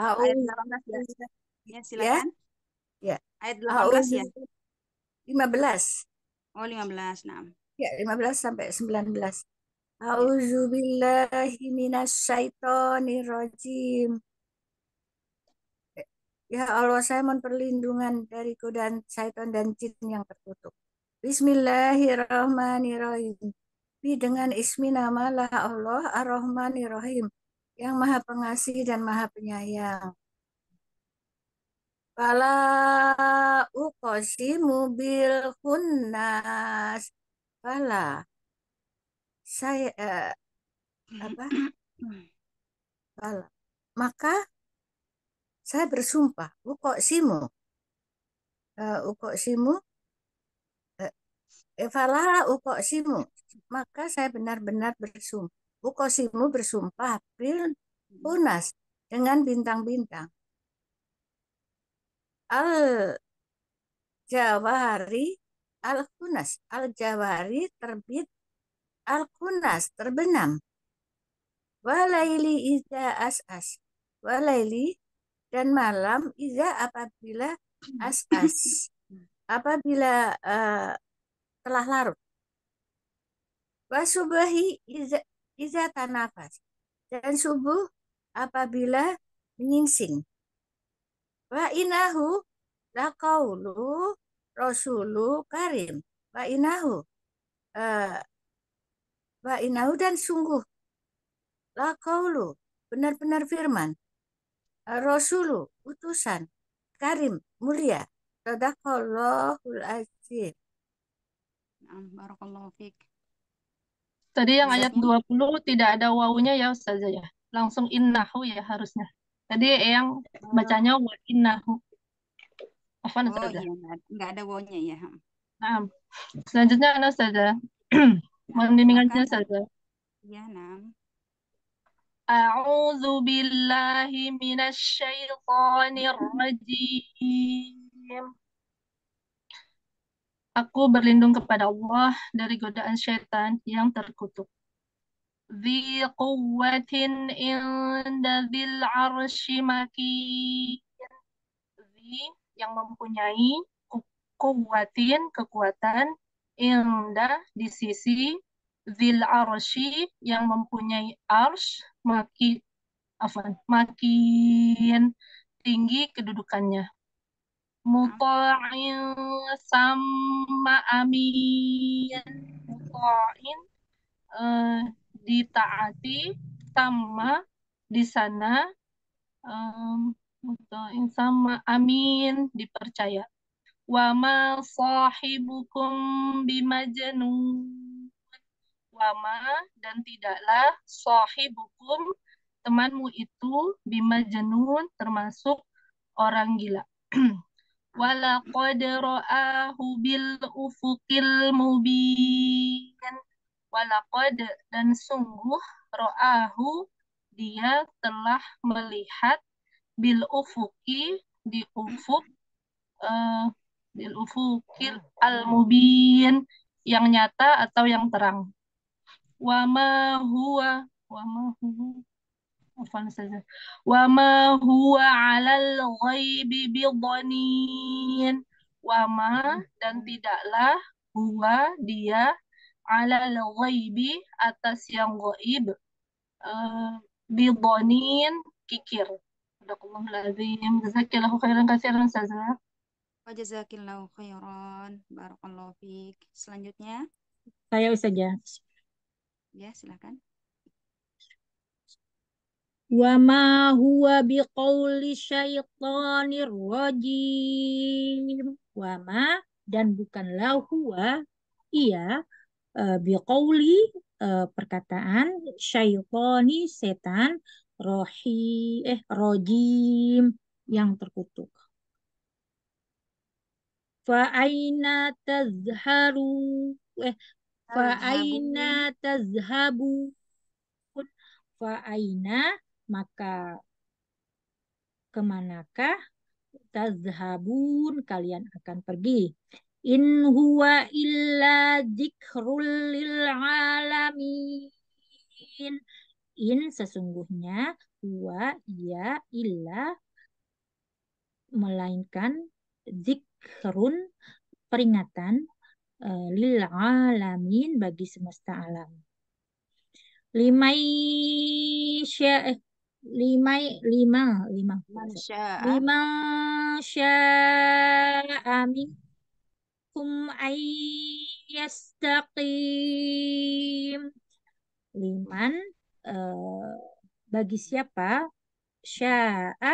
Ah, Ayat 18 ya. Iya, ya, silakan. Ya. Ah, oh, iya. ya. Ayat 18 ya. 15. Oh, 15. Nah. Ya, 15 sampai 19. A'udzubillahi minasyaitonirrajim. Ya Allah, saya mohon perlindungan dari godaan syaitan dan jin yang terkutuk. Bismillahirrahmanirrahim. Bi dengan ismi nama Allah Ar-Rahmanirrahim yang maha pengasih dan maha penyayang. Fala uqsimu bil khunnas. Fala. Saya eh, apa? Fala. Maka saya bersumpah uqsimu. Uh, eh, Uh, eh, eh, Fala uqsimu. Maka saya benar-benar bersumpah Bukosimu bersumpah punas hmm. dengan bintang-bintang. Al Jawahari Al Kunas Al Jawahari terbit Al Kunas terbenam. Walaili iza asas Walaili dan malam iza apabila asas apabila uh, telah larut. Wasubahi iza iza tanafas dan subuh apabila menyingsing. Wa inahu laqaulu rasulu karim. Wa inahu uh, wa inahu dan sungguh laqaulu benar-benar firman uh, rasulu utusan karim mulia. Sadaqallahul azim. barakallahu fiqh. Tadi yang ayat 20 tidak ada wawunya ya Ustazah ya. Langsung innahu ya harusnya. Tadi yang oh. bacanya wa innahu. Afan oh, Ustazah. Iya, enggak ada wawunya ya. Nah, selanjutnya Ana Ustazah. Mohon bimbingannya Ustazah. Iya, Nam. A'udzu billahi minasy syaithanir rajim. Aku berlindung kepada Allah dari godaan syaitan yang terkutuk. Di quwwatin inda dhil arshi makin. Dhi yang mempunyai kuwatin, kekuatan, inda di sisi dhil arshi yang mempunyai arsh, makin. afan, makin tinggi kedudukannya muta'in sama amin muta'in uh, eh, ditaati sama di sana um, muta'in sama amin dipercaya wa ma sahibukum bimajanun. wa ma dan tidaklah sahibukum temanmu itu bimajanun termasuk orang gila walaqad ra'ahu bil ufuqil mubin walaqad dan sungguh ra'ahu dia telah melihat bil ufuqi di ufuk uh, bil ufuqil al mubin yang nyata atau yang terang wama huwa wama huwa Afwan Ustazah. Wa ma huwa 'alal ghaibi bidanin. Wa ma dan tidaklah huwa dia 'alal ghaibi atas yang ghaib. Uh, bidanin kikir. Sadaqallahulazim. Jazakillahu khairan katsiran Ustazah. Wa jazakillahu khairan. Barakallahu fiik. Selanjutnya. Saya Ustazah. Ya, silakan. وما هو بقول syaitonir rajim ma dan bukanlah huwa ia uh, e, biqauli uh, e, perkataan syaitani setan rohi eh rojim yang terkutuk fa'aina tazharu eh fa'aina tazhabu fa'aina maka kemanakah tazhabun kalian akan pergi in huwa illa dzikrul alamin in sesungguhnya huwa ya illa melainkan zikrun peringatan uh, lil alamin bagi semesta alam limai sya'ih eh, lima lima lima lima amin kum ayas takim liman eh, bagi siapa sya'a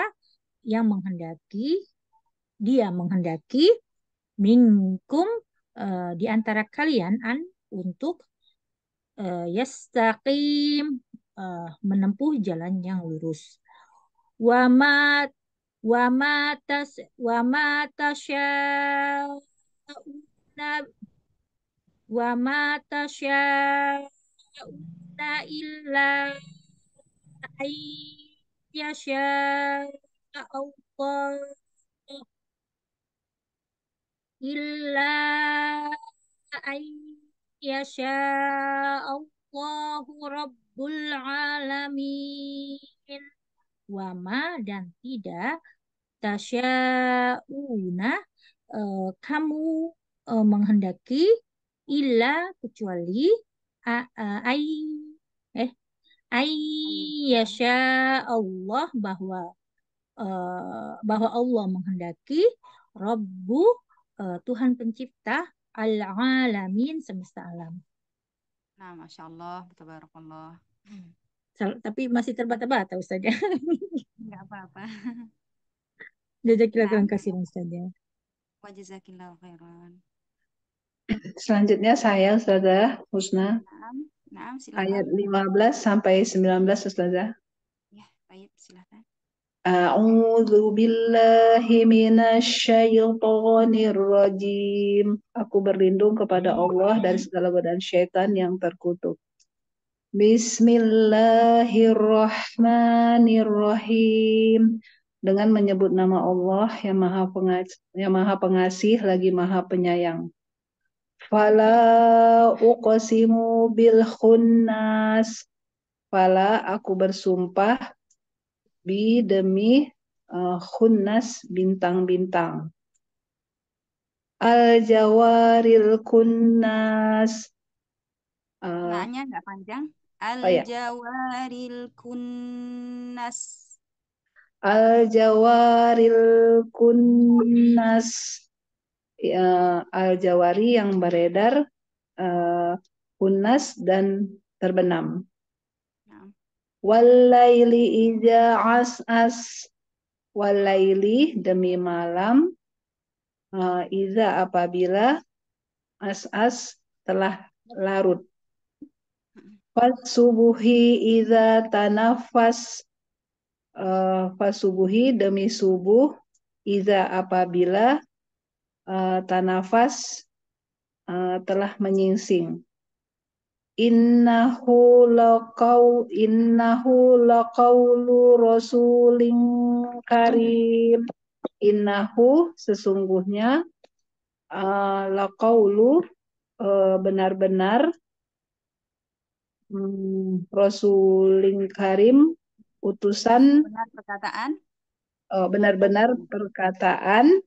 yang menghendaki dia menghendaki minkum eh, di antara kalian an untuk eh, yastaqim uh, menempuh jalan yang lurus. Wamat wamatas wamatasya wamatasya tasyauna wama tasyauna illa ayyasha Allah illa ayyasha Allahu rabb rabbul Alamin. Wama dan tidak tasyauna uh, kamu uh, menghendaki illa kecuali a, a, ai eh ayyasha Allah bahwa uh, bahwa Allah menghendaki Rabbu uh, Tuhan pencipta al-alamin semesta alam. Nah, Masya Allah, Tabarakallah. Hmm. tapi masih terbata-bata Ustazah. Enggak apa-apa. Jazakillah khairan nah, kasih Ustazah. Wa jazakillah khairan. Selanjutnya saya Ustazah Husna. Naam, naam silakan. Ayat 15 sampai 19 Ustazah. Ya, baik silakan. A'udzu billahi minasyaitonir rajim. Aku berlindung kepada Allah dari segala godaan syaitan yang terkutuk. Bismillahirrahmanirrahim. Dengan menyebut nama Allah yang Maha Pengasih, yang Maha Pengasih lagi Maha Penyayang. Fala uqasimu bil khunnas. Fala aku bersumpah bi demi uh, khunnas bintang-bintang. Al jawaril khunnas. Uh, eh, nya nggak panjang. Al oh, ya. jawaril kunnas. Al jawaril kunnas. Ya, al jawari yang beredar uh, kunnas dan terbenam. Nah. as As As, Walaili demi malam. Uh, iza apabila As -as telah larut. Fasubuhi ida tanafas uh, fasubuhi demi subuh ida apabila uh, tanafas uh, telah menyingsing. Innahu laqaw innahu laqawlu rasulin karim. Innahu sesungguhnya uh, laqawlu benar-benar hmm, Karim utusan benar perkataan uh, benar-benar perkataan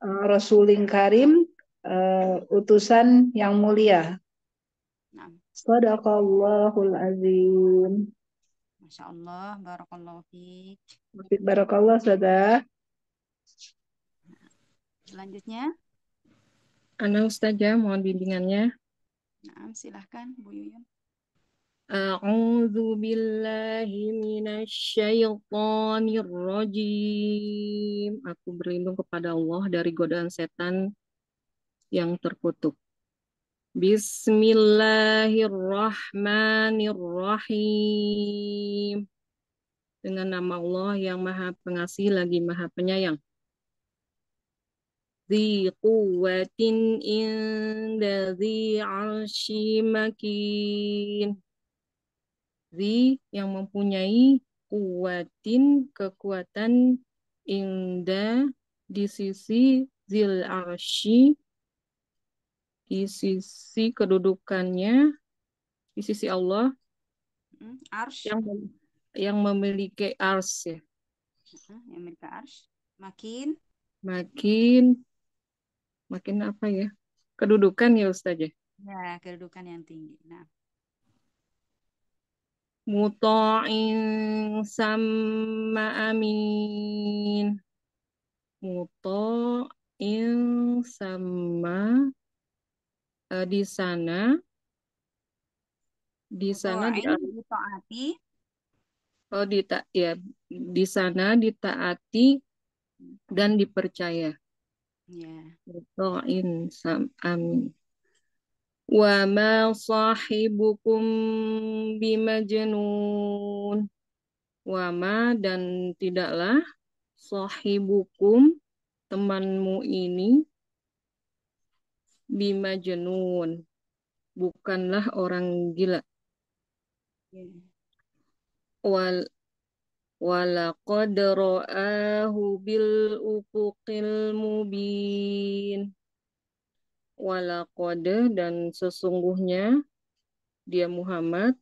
uh, Karim uh, utusan yang mulia. Nah. Sadaqallahul azim. Masya Allah, barakallahu fiik. Barakallah, Sada. Selanjutnya. Ana Ustazah, mohon bimbingannya. Nah, silahkan Bu Yuyun. أعوذ بالله من الشيطان الرجيم Aku berlindung kepada Allah dari godaan setan yang terkutuk. Bismillahirrahmanirrahim. Dengan nama Allah yang Maha Pengasih lagi Maha Penyayang. Di quwwatin inda zi arsyimakin zi yang mempunyai kuatin kekuatan indah di sisi zil arshi di sisi kedudukannya di sisi Allah hmm, arsh yang yang memiliki arsh ya hmm, yang memiliki arsh makin makin makin apa ya kedudukan ya Ustazah ya? ya kedudukan yang tinggi nah muta'in sama amin muta'in sama uh, e, di sana di sana di ditaati oh di ya di sana ditaati dan dipercaya ya yeah. muta'in sama amin وما صاحبكم بمجنون wama dan tidaklah sahibukum temanmu ini bima jenun bukanlah orang gila wal walaqad ra'ahu bil ufuqil mubin walakode dan sesungguhnya dia Muhammad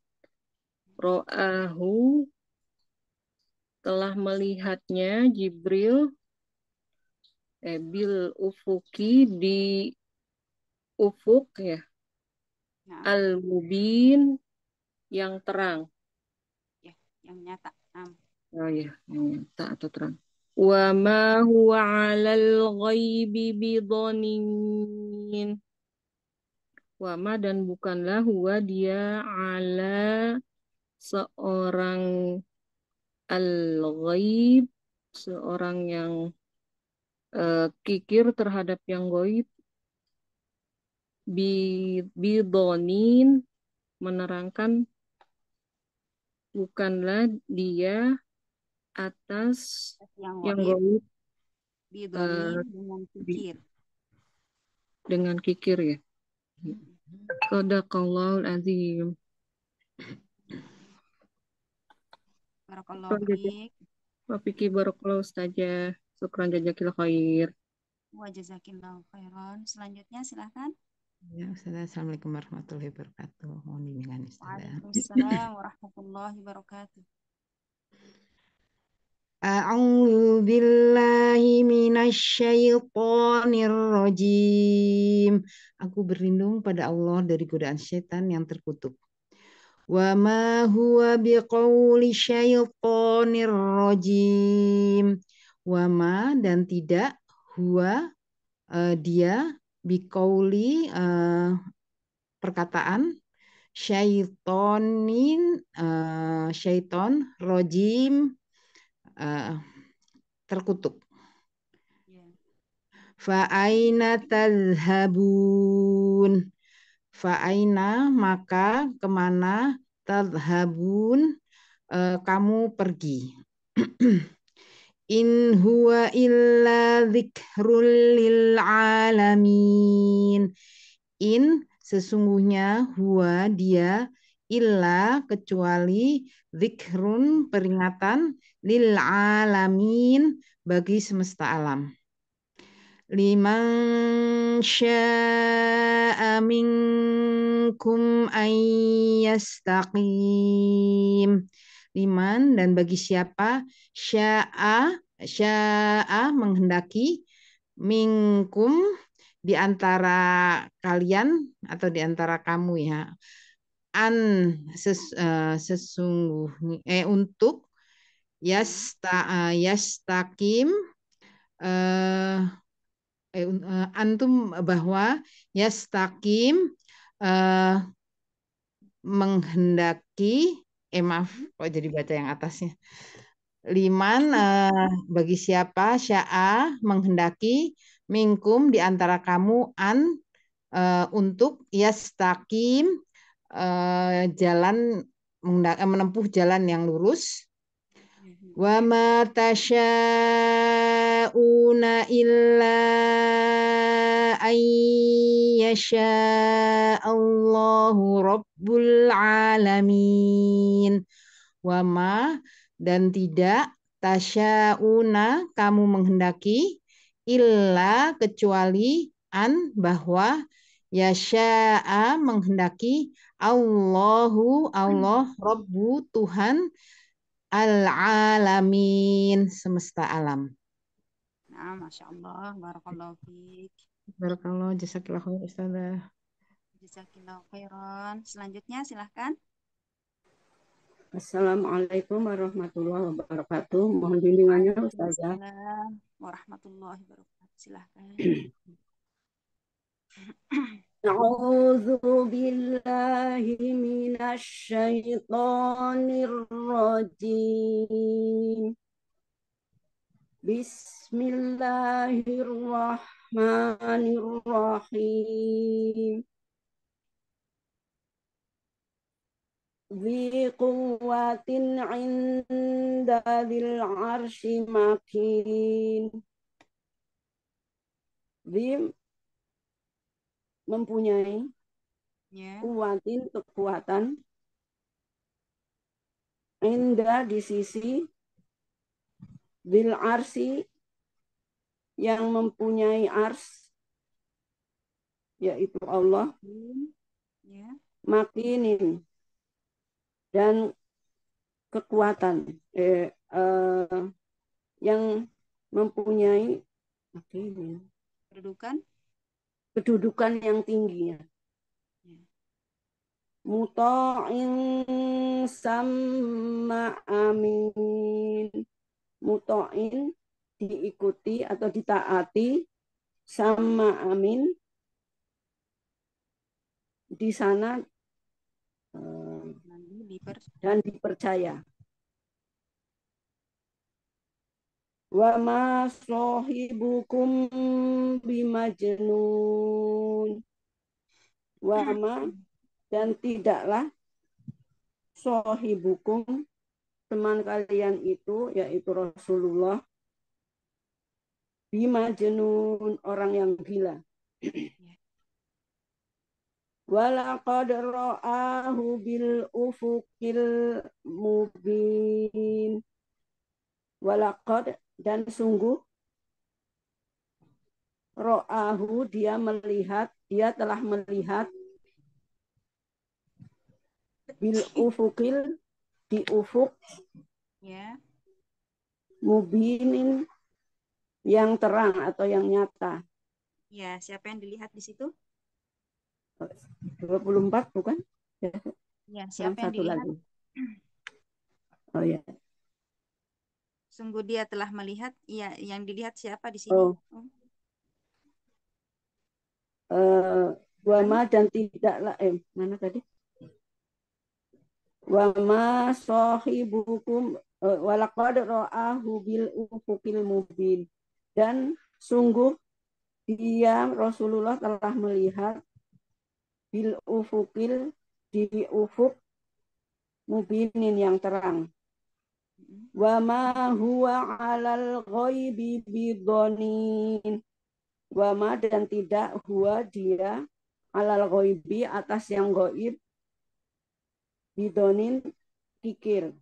ro'ahu telah melihatnya Jibril eh, bil ufuki di ufuk ya, ya. al mubin yang terang ya yang nyata um. oh ya yang nyata atau terang wa ma huwa alal ghaibi bidonin alamin. Wama dan bukanlah huwa dia ala seorang al-ghaib, seorang yang uh, kikir terhadap yang goib, bidonin menerangkan bukanlah dia atas yang, yang goib bidonin uh, eh, dengan kikir dengan kikir ya. Sadaqallahul azim. Barakallahu fiik. Wafiki barakallahu saja. Syukran jazakillahu khair. Wa jazakillahu khairan. Selanjutnya silahkan. Ya, Ustazah. Assalamualaikum warahmatullahi wabarakatuh. Mohon bimbingan Ustazah. Waalaikumsalam warahmatullahi wabarakatuh. A'udzu billahi minasyaitonir rajim. Aku berlindung pada Allah dari godaan setan yang terkutuk. Wa ma huwa biqauli syaitonir rajim. Wa ma dan tidak huwa uh, dia biqauli uh, e, perkataan syaitonin uh, e, syaiton rojim uh, terkutuk. Ya. Fa'aina tadhabun. Fa'aina maka kemana tadhabun uh, eh, kamu pergi. In huwa illa zikrul lil alamin. In sesungguhnya huwa dia illa kecuali zikrun peringatan lil alamin bagi semesta alam. Liman syaa minkum an Liman dan bagi siapa syaa syaa menghendaki mingkum di antara kalian atau di antara kamu ya an ses, uh, sesungguhnya eh untuk yasta uh, yastakim uh, eh, uh, antum bahwa yastakim uh, menghendaki eh maaf kok oh, jadi baca yang atasnya liman uh, bagi siapa sya'a menghendaki mingkum di antara kamu an uh, untuk yastakim uh, jalan eh, menempuh jalan yang lurus mm-hmm. wa ma tasyauna illa ayyasha Allahu rabbul alamin wa ma dan tidak tasyauna kamu menghendaki illa kecuali an bahwa yasha'a menghendaki Allahu Allah Robbu Tuhan al-alamin semesta alam. Nah, masya Allah, barakallahu fiik. Barakallahu jazakallahu khair Ustazah. Jazakallahu khairan. Selanjutnya silahkan. Assalamualaikum warahmatullahi wabarakatuh. Mohon bimbingannya Ustazah. Assalamualaikum Warahmatullahi wabarakatuh. Silahkan. أعوذ بالله من الشيطان الرجيم بسم الله الرحمن الرحيم ذي قوة عند ذي العرش مكين ذي mempunyai yeah. kuatin kekuatan indah di sisi bil arsi yang mempunyai ars yaitu Allah yeah. makinin dan kekuatan eh, eh, yang mempunyai makinin kedudukan kedudukan yang tingginya. Muto'in sama amin. Muto'in diikuti atau ditaati sama amin. Di sana eh, dan dipercaya. wa ma sahibukum bimajnun wa ma dan tidaklah sahibukum teman kalian itu yaitu Rasulullah bimajnun orang yang gila walaqad ra'ahu bil ufuqil mubin walaqad dan sungguh ro'ahu dia melihat, dia telah melihat bil ufukil di ufuk yeah. mubinin yang terang atau yang nyata. Ya, yeah, siapa yang dilihat di situ? 24 bukan? Ya, yeah, siapa yang, yang satu dilihat? Lagi. Oh ya. Sungguh dia telah melihat, ya, yang dilihat siapa di sini? Oh. Uh, wama dan tidaklah, eh, mana tadi? Wama sohibukum uh, eh, walakad ro'ahu bil ufukil mubin. Dan sungguh dia Rasulullah telah melihat bil ufukil di ufuk mubinin yang terang. Mm-hmm. wa ma huwa 'alal ghaibi bidhanin wa ma dan tidak huwa dia 'alal ghaibi atas yang gaib bidonin kikir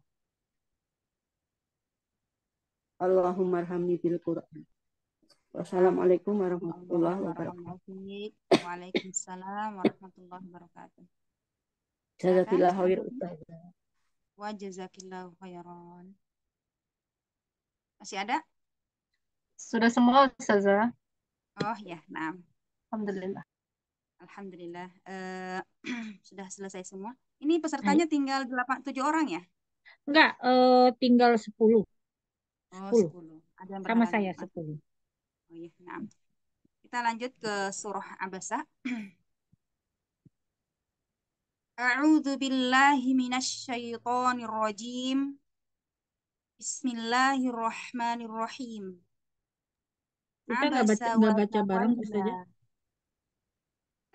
Allahumma rahmi bil Quran. Wassalamualaikum warahmatullahi wabarakatuh. Waalaikumsalam warahmatullahi wabarakatuh. Jazakallahu khairan. Wa jazakillahu khairan. Masih ada? Sudah semua, Ustazah. Oh ya, nah. Alhamdulillah. Alhamdulillah. Uh, sudah selesai semua. Ini pesertanya Hai. tinggal 8, 7 orang ya? Enggak, uh, tinggal 10. Oh, 10. 10. Ada yang Sama saya 10. Oh iya, nah. Kita lanjut ke surah Abasa. A'udzu billahi minasyaitonir rajim. Bismillahirrahmanirrahim. Kita nggak baca, baca bareng saja.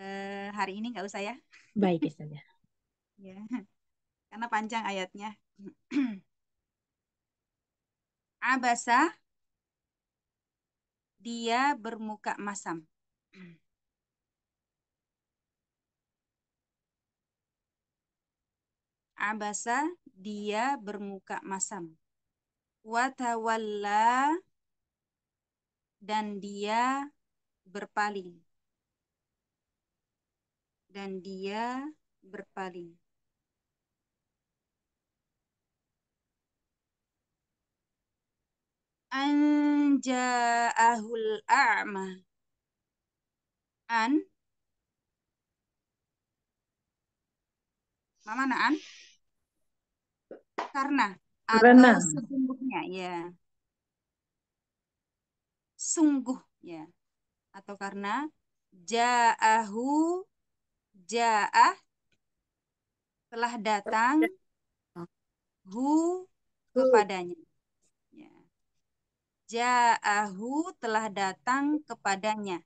Uh, eh, hari ini nggak usah ya. Baik Ustazah. ya. Karena panjang ayatnya. Abasa dia bermuka masam. abasa dia bermuka masam. Watawalla dan dia berpaling. Dan dia berpaling. Anja'ahul a'ma. An. mana an? Karena atau Karena. sesungguhnya ya. Sungguh ya. Atau karena ja'ahu ja'ah telah datang hu kepadanya. Ya. Ja'ahu telah datang kepadanya.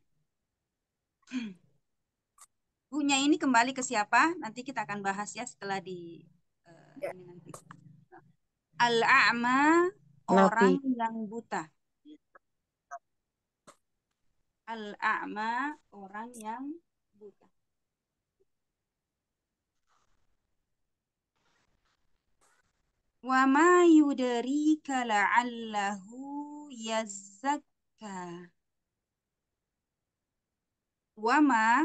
Hunya ini kembali ke siapa? Nanti kita akan bahas ya setelah di uh, ya. ini nanti. Al-a'ma orang yang buta. Al-a'ma orang yang buta. Wa ma yudrika la'allahu yazzakka. Wa ma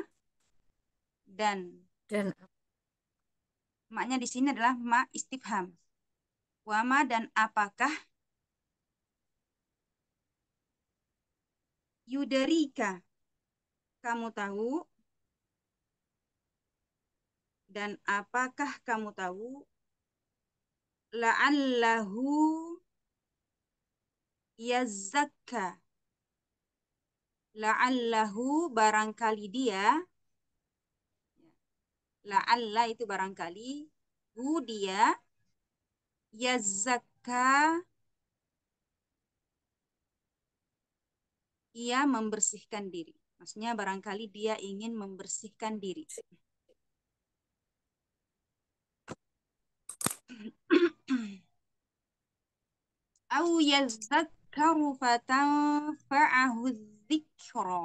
dan dan maknya di sini adalah ma istifham. Wama dan apakah Yuderika kamu tahu dan apakah kamu tahu la'allahu yazakka la'allahu barangkali dia La'allah itu barangkali hu dia Yazaka ia membersihkan diri. Maksudnya barangkali dia ingin membersihkan diri. Au yazakkaru fatanfa'ahu zikro,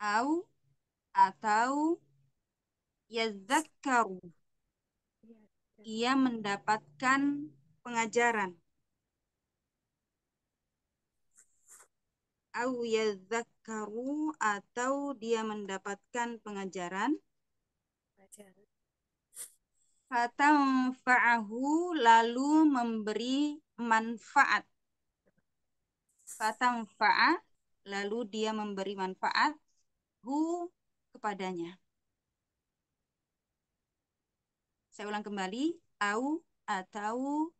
Au atau Yazakaru ia mendapatkan pengajaran. Au yadzakaru atau dia mendapatkan pengajaran. Pengajaran. faahu lalu memberi manfaat. fa'ah lalu dia memberi manfaat hu kepadanya. Saya ulang kembali. Au atau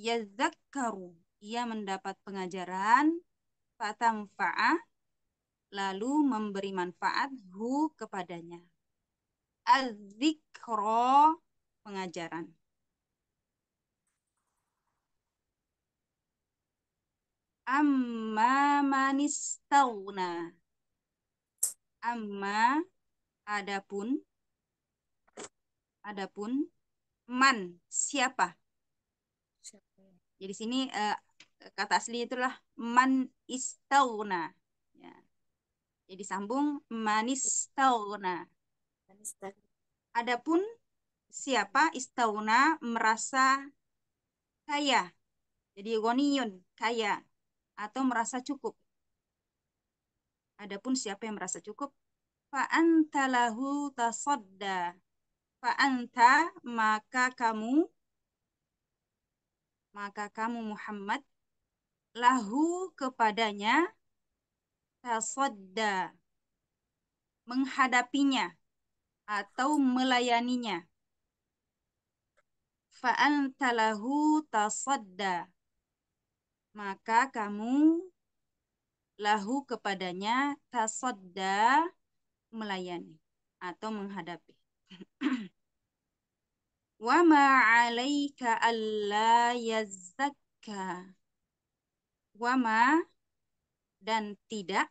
yazakkaru. Ia mendapat pengajaran. Fatamfa'ah. Lalu memberi manfaat hu kepadanya. Azikro pengajaran. amma manistauna. Amma adapun adapun man siapa. Jadi ya, sini eh, kata asli itulah man istauna. Ya. Jadi ya, sambung man istauna. Adapun siapa istauna merasa kaya. Jadi goniun kaya atau merasa cukup. Adapun siapa yang merasa cukup, fa antalahu tasadda Fa'anta maka kamu maka kamu Muhammad lahu kepadanya tasodda menghadapinya atau melayaninya fa'anta lahu tasodda maka kamu lahu kepadanya tasodda melayani atau menghadapi Wa ma 'alaika alla yazzakka. Wa ma dan tidak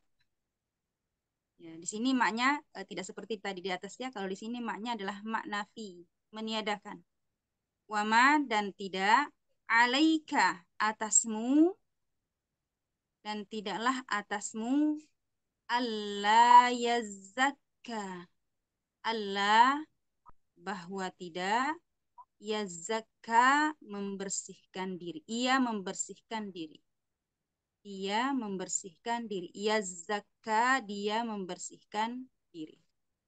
Ya, di sini maknya eh, tidak seperti tadi di atasnya. Kalau di sini maknya adalah makna fi, meniadakan. Wama dan tidak, alaika atasmu dan tidaklah atasmu Allah yazzakka. Allah bahwa tidak zakka membersihkan diri. Ia membersihkan diri. Ia membersihkan diri. zakka dia membersihkan diri.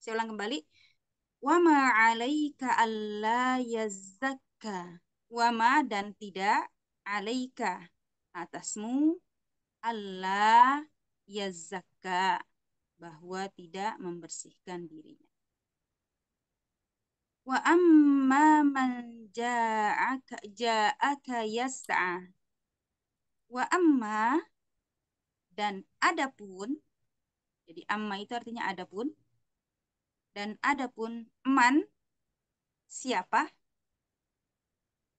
Saya ulang kembali. Wa Wama alaika alla yazakka. ma dan tidak alaika atasmu Allah yazakka bahwa tidak membersihkan dirinya. Wa amma man ja'aka ja'aka yas'a. Wa amma dan adapun jadi amma itu artinya adapun dan adapun man siapa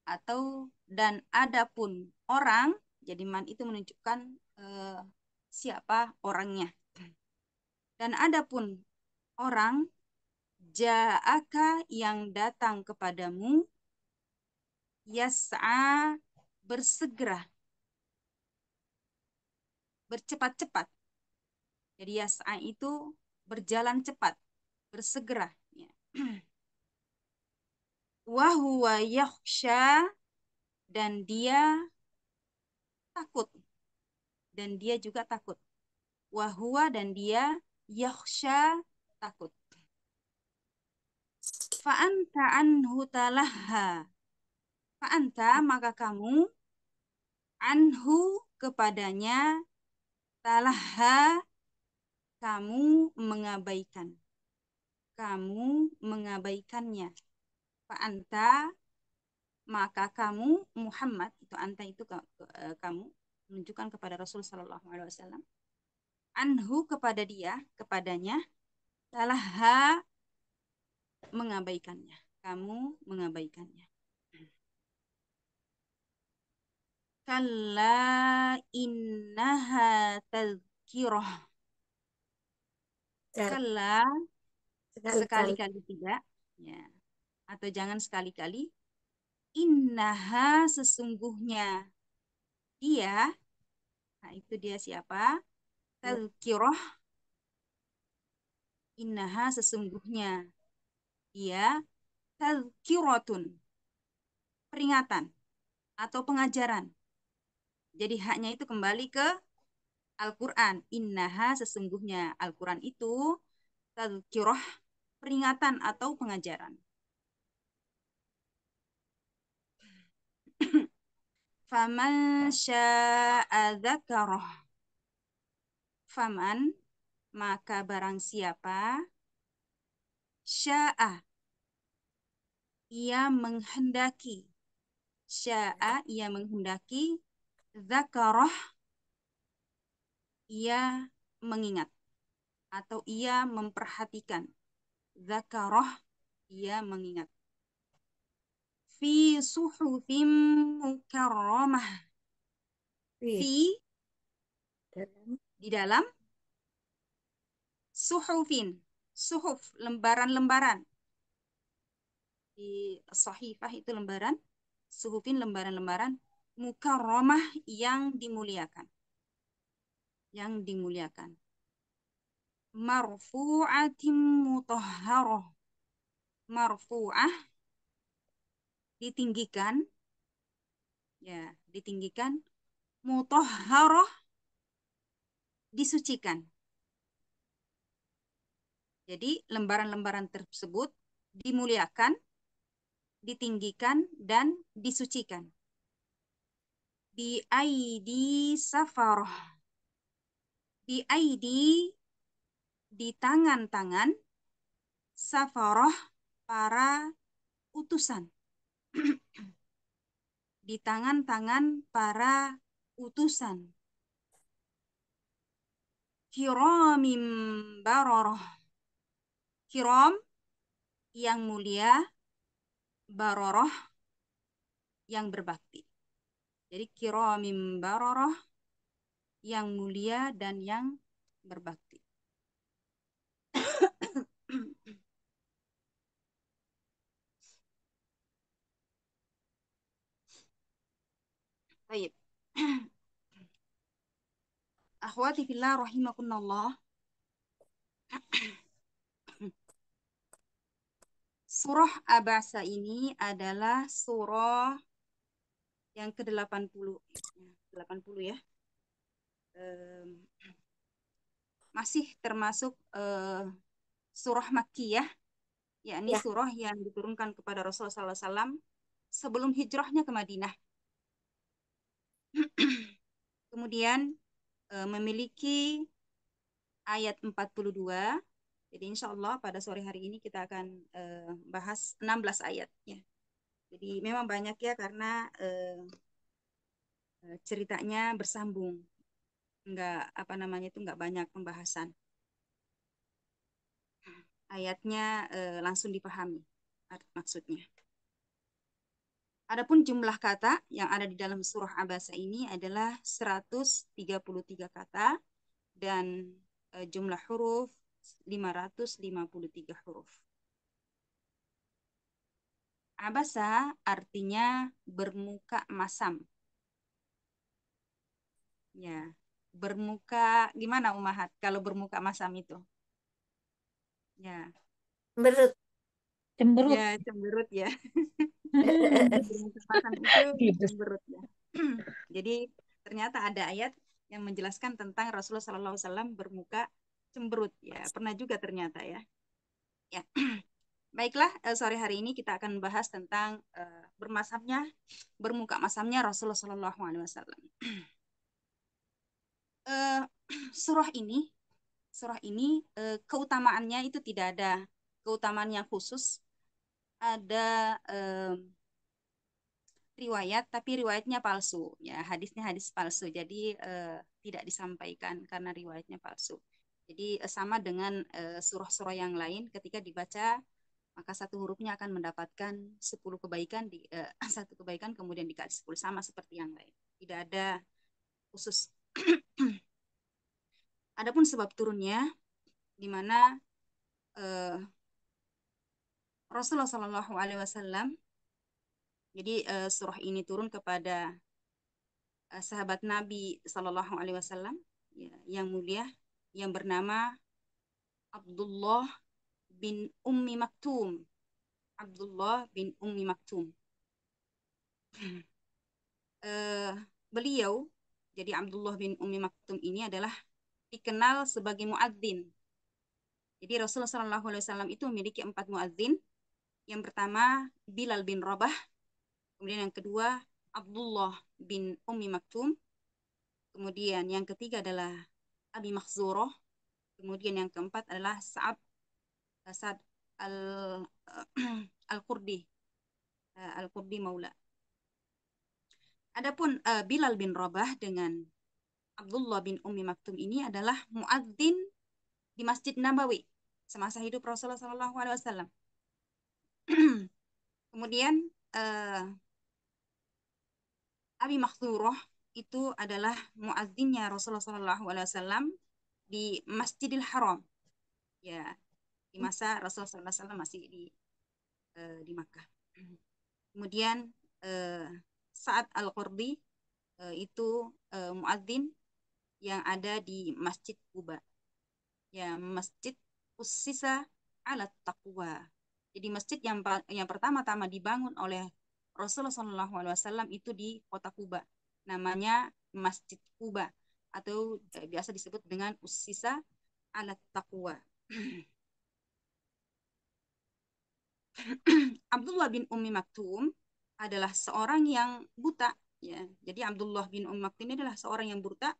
atau dan adapun orang jadi man itu menunjukkan eh, siapa orangnya dan adapun orang ja'aka yang datang kepadamu yas'a bersegera bercepat-cepat jadi yas'a itu berjalan cepat bersegera ya. wahuwa yakhsha dan dia takut dan dia juga takut wahwa dan dia yakhsha takut fa'anta anhu talahha. Fa'anta maka kamu anhu kepadanya talahha kamu mengabaikan. Kamu mengabaikannya. Fa'anta maka kamu Muhammad itu anta itu e, kamu menunjukkan kepada Rasul Shallallahu Alaihi Wasallam anhu kepada dia kepadanya talahha mengabaikannya. Kamu mengabaikannya. Kalla innaha tazkirah. Kalla sekali-kali tidak. Ya. Atau jangan sekali-kali. Innaha sesungguhnya. Dia. Nah, itu dia siapa? Ya. Tazkirah. Innaha sesungguhnya ia tazkiratun. Peringatan atau pengajaran. Jadi haknya itu kembali ke Al-Quran. Innaha sesungguhnya Al-Quran itu tazkirah peringatan atau pengajaran. Faman sya'a Faman maka barang siapa sya'a ia menghendaki sya'a ia menghendaki zakaroh ia mengingat atau ia memperhatikan zakaroh ia mengingat fi suhufim mukarramah fi di dalam suhufin suhuf, lembaran-lembaran. Di sahifah itu lembaran, suhufin lembaran-lembaran, muka romah yang dimuliakan. Yang dimuliakan. Marfu'atim mutahharoh. Marfu'ah ditinggikan ya ditinggikan mutoharoh disucikan jadi lembaran-lembaran tersebut dimuliakan, ditinggikan, dan disucikan. Bi aidi safaroh. Bi aidi di tangan-tangan safaroh para utusan. di tangan-tangan para utusan. Kiramim baroroh kiram yang mulia, baroroh yang berbakti. Jadi kiramim baroroh yang mulia dan yang berbakti. Baik. Akhwati fillah rahimakunallah. Surah Abasa ini adalah surah yang ke-80. 80 ya. Um, masih termasuk uh, surah Makkiyah, yakni ya. surah yang diturunkan kepada Rasulullah SAW sebelum hijrahnya ke Madinah. Kemudian uh, memiliki ayat 42 jadi insya Allah pada sore hari ini kita akan uh, bahas 16 ayat ya. Jadi memang banyak ya karena uh, ceritanya bersambung. Enggak apa namanya itu enggak banyak pembahasan. Ayatnya uh, langsung dipahami maksudnya. Adapun jumlah kata yang ada di dalam surah Abasa ini adalah 133 kata dan jumlah huruf 553 huruf. Abasa artinya bermuka masam. Ya, bermuka gimana Umahat kalau bermuka masam itu? Ya. Berut. Cemberut. Ya, cemberut ya. cemberut ya. Jadi ternyata ada ayat yang menjelaskan tentang Rasulullah SAW bermuka cemberut ya pernah juga ternyata ya ya baiklah eh, sore hari ini kita akan membahas tentang uh, eh, bermasamnya bermuka masamnya Rasulullah Shallallahu Alaihi Wasallam uh, surah ini surah ini uh, keutamaannya itu tidak ada keutamaan yang khusus ada uh, riwayat tapi riwayatnya palsu ya hadisnya hadis palsu jadi uh, tidak disampaikan karena riwayatnya palsu jadi eh, sama dengan eh, surah-surah yang lain ketika dibaca maka satu hurufnya akan mendapatkan 10 kebaikan di eh, satu kebaikan kemudian dikali 10 sama seperti yang lain. Tidak ada khusus. Adapun sebab turunnya di mana eh, Rasulullah Shallallahu alaihi wasallam jadi eh, surah ini turun kepada eh, sahabat Nabi Shallallahu alaihi wasallam ya, yang mulia yang bernama Abdullah bin Ummi Maktum. Abdullah bin Ummi Maktum. uh, beliau, jadi Abdullah bin Ummi Maktum ini adalah dikenal sebagai muadzin. Jadi Rasulullah SAW itu memiliki empat muadzin. Yang pertama Bilal bin Rabah, kemudian yang kedua Abdullah bin Ummi Maktum, kemudian yang ketiga adalah Abi Mahzurah. Kemudian yang keempat adalah Sa'ab eh, Sa'ad al eh, Al-Qurdi. Eh, Al-Qurdi Maula. Adapun uh, Bilal bin Rabah dengan Abdullah bin Ummi Maktum ini adalah muadzin di Masjid Nabawi semasa hidup Rasulullah Shallallahu Alaihi Wasallam. Kemudian uh, Abi Makhzurah itu adalah muazzinnya Rasulullah Shallallahu Alaihi Wasallam di Masjidil Haram ya di hmm. masa Rasulullah Sallallahu Alaihi Wasallam masih di uh, di Makkah kemudian uh, eh, saat al qurdi uh, eh, itu uh, muadzin yang ada di Masjid Kuba ya Masjid Usisa alat taqwa jadi masjid yang yang pertama-tama dibangun oleh Rasulullah SAW itu di kota Kuba namanya Masjid Kuba atau biasa disebut dengan Usisa alat taqwa. Abdullah bin Ummi Maktum adalah seorang yang buta ya. Jadi Abdullah bin Ummi Maktum ini adalah seorang yang buta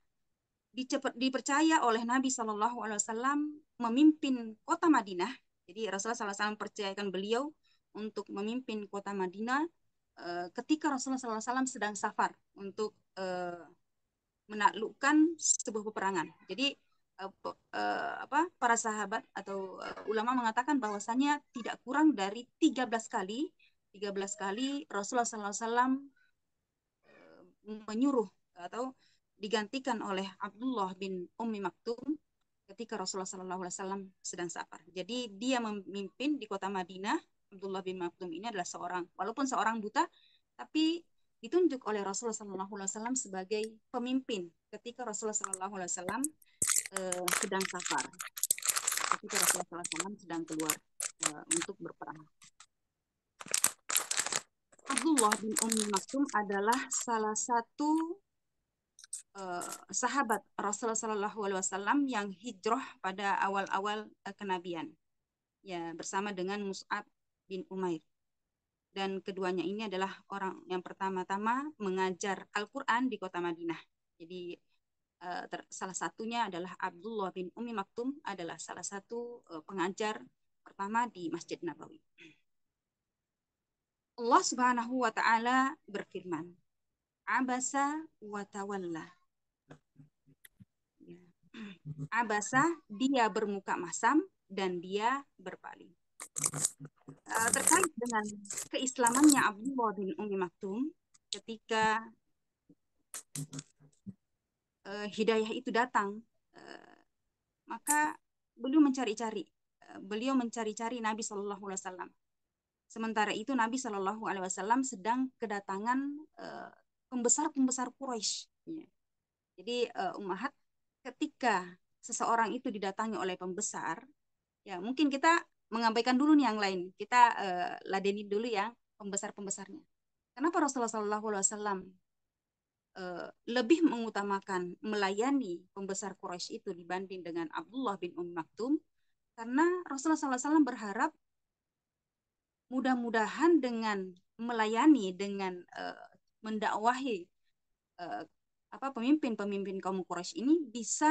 dipercaya oleh Nabi saw memimpin kota Madinah. Jadi Rasulullah SAW percayakan beliau untuk memimpin kota Madinah Eh, ketika Rasulullah SAW sedang safar untuk eh, menaklukkan sebuah peperangan. Jadi eh, apa para sahabat atau ulama mengatakan bahwasanya tidak kurang dari 13 kali 13 kali Rasulullah SAW menyuruh atau digantikan oleh Abdullah bin Ummi Maktum ketika Rasulullah SAW sedang safar. Jadi dia memimpin di kota Madinah Abdullah bin Maktum ini adalah seorang walaupun seorang buta tapi ditunjuk oleh Rasulullah Shallallahu Alaihi Wasallam sebagai pemimpin ketika Rasulullah Shallallahu Alaihi Wasallam eh, sedang safar ketika Rasulullah Shallallahu Alaihi Wasallam sedang keluar e, untuk berperang. Abdullah bin Ummi Maktum adalah salah satu eh, sahabat Rasulullah Shallallahu Alaihi Wasallam yang hijrah pada awal-awal eh, kenabian, ya bersama dengan Mus'ab bin Umair. Dan keduanya ini adalah orang yang pertama-tama mengajar Al-Quran di kota Madinah. Jadi eh, salah satunya adalah Abdullah bin Umi Maktum adalah salah satu eh, pengajar pertama di Masjid Nabawi. Allah Subhanahu wa taala berfirman, "Abasa wa tawalla." Ya. Abasa dia bermuka masam dan dia berpaling uh, terkait dengan keislamannya Abdullah bin Umi Maktum ketika uh, hidayah itu datang, uh, maka beliau mencari-cari, uh, beliau mencari-cari Nabi Shallallahu Alaihi Wasallam. Sementara itu Nabi Shallallahu Alaihi Wasallam sedang kedatangan pembesar pembesar-pembesar Quraisy. Jadi uh, Ummahat ketika seseorang itu didatangi oleh pembesar, ya mungkin kita mengabaikan dulu nih yang lain. Kita uh, ladeni dulu ya pembesar-pembesarnya. Kenapa Rasulullah Shallallahu Alaihi Wasallam eh, lebih mengutamakan melayani pembesar Quraisy itu dibanding dengan Abdullah bin Umm Maktum? Karena Rasulullah Shallallahu Alaihi Wasallam berharap mudah-mudahan dengan melayani dengan uh, mendakwahi uh, apa pemimpin-pemimpin kaum Quraisy ini bisa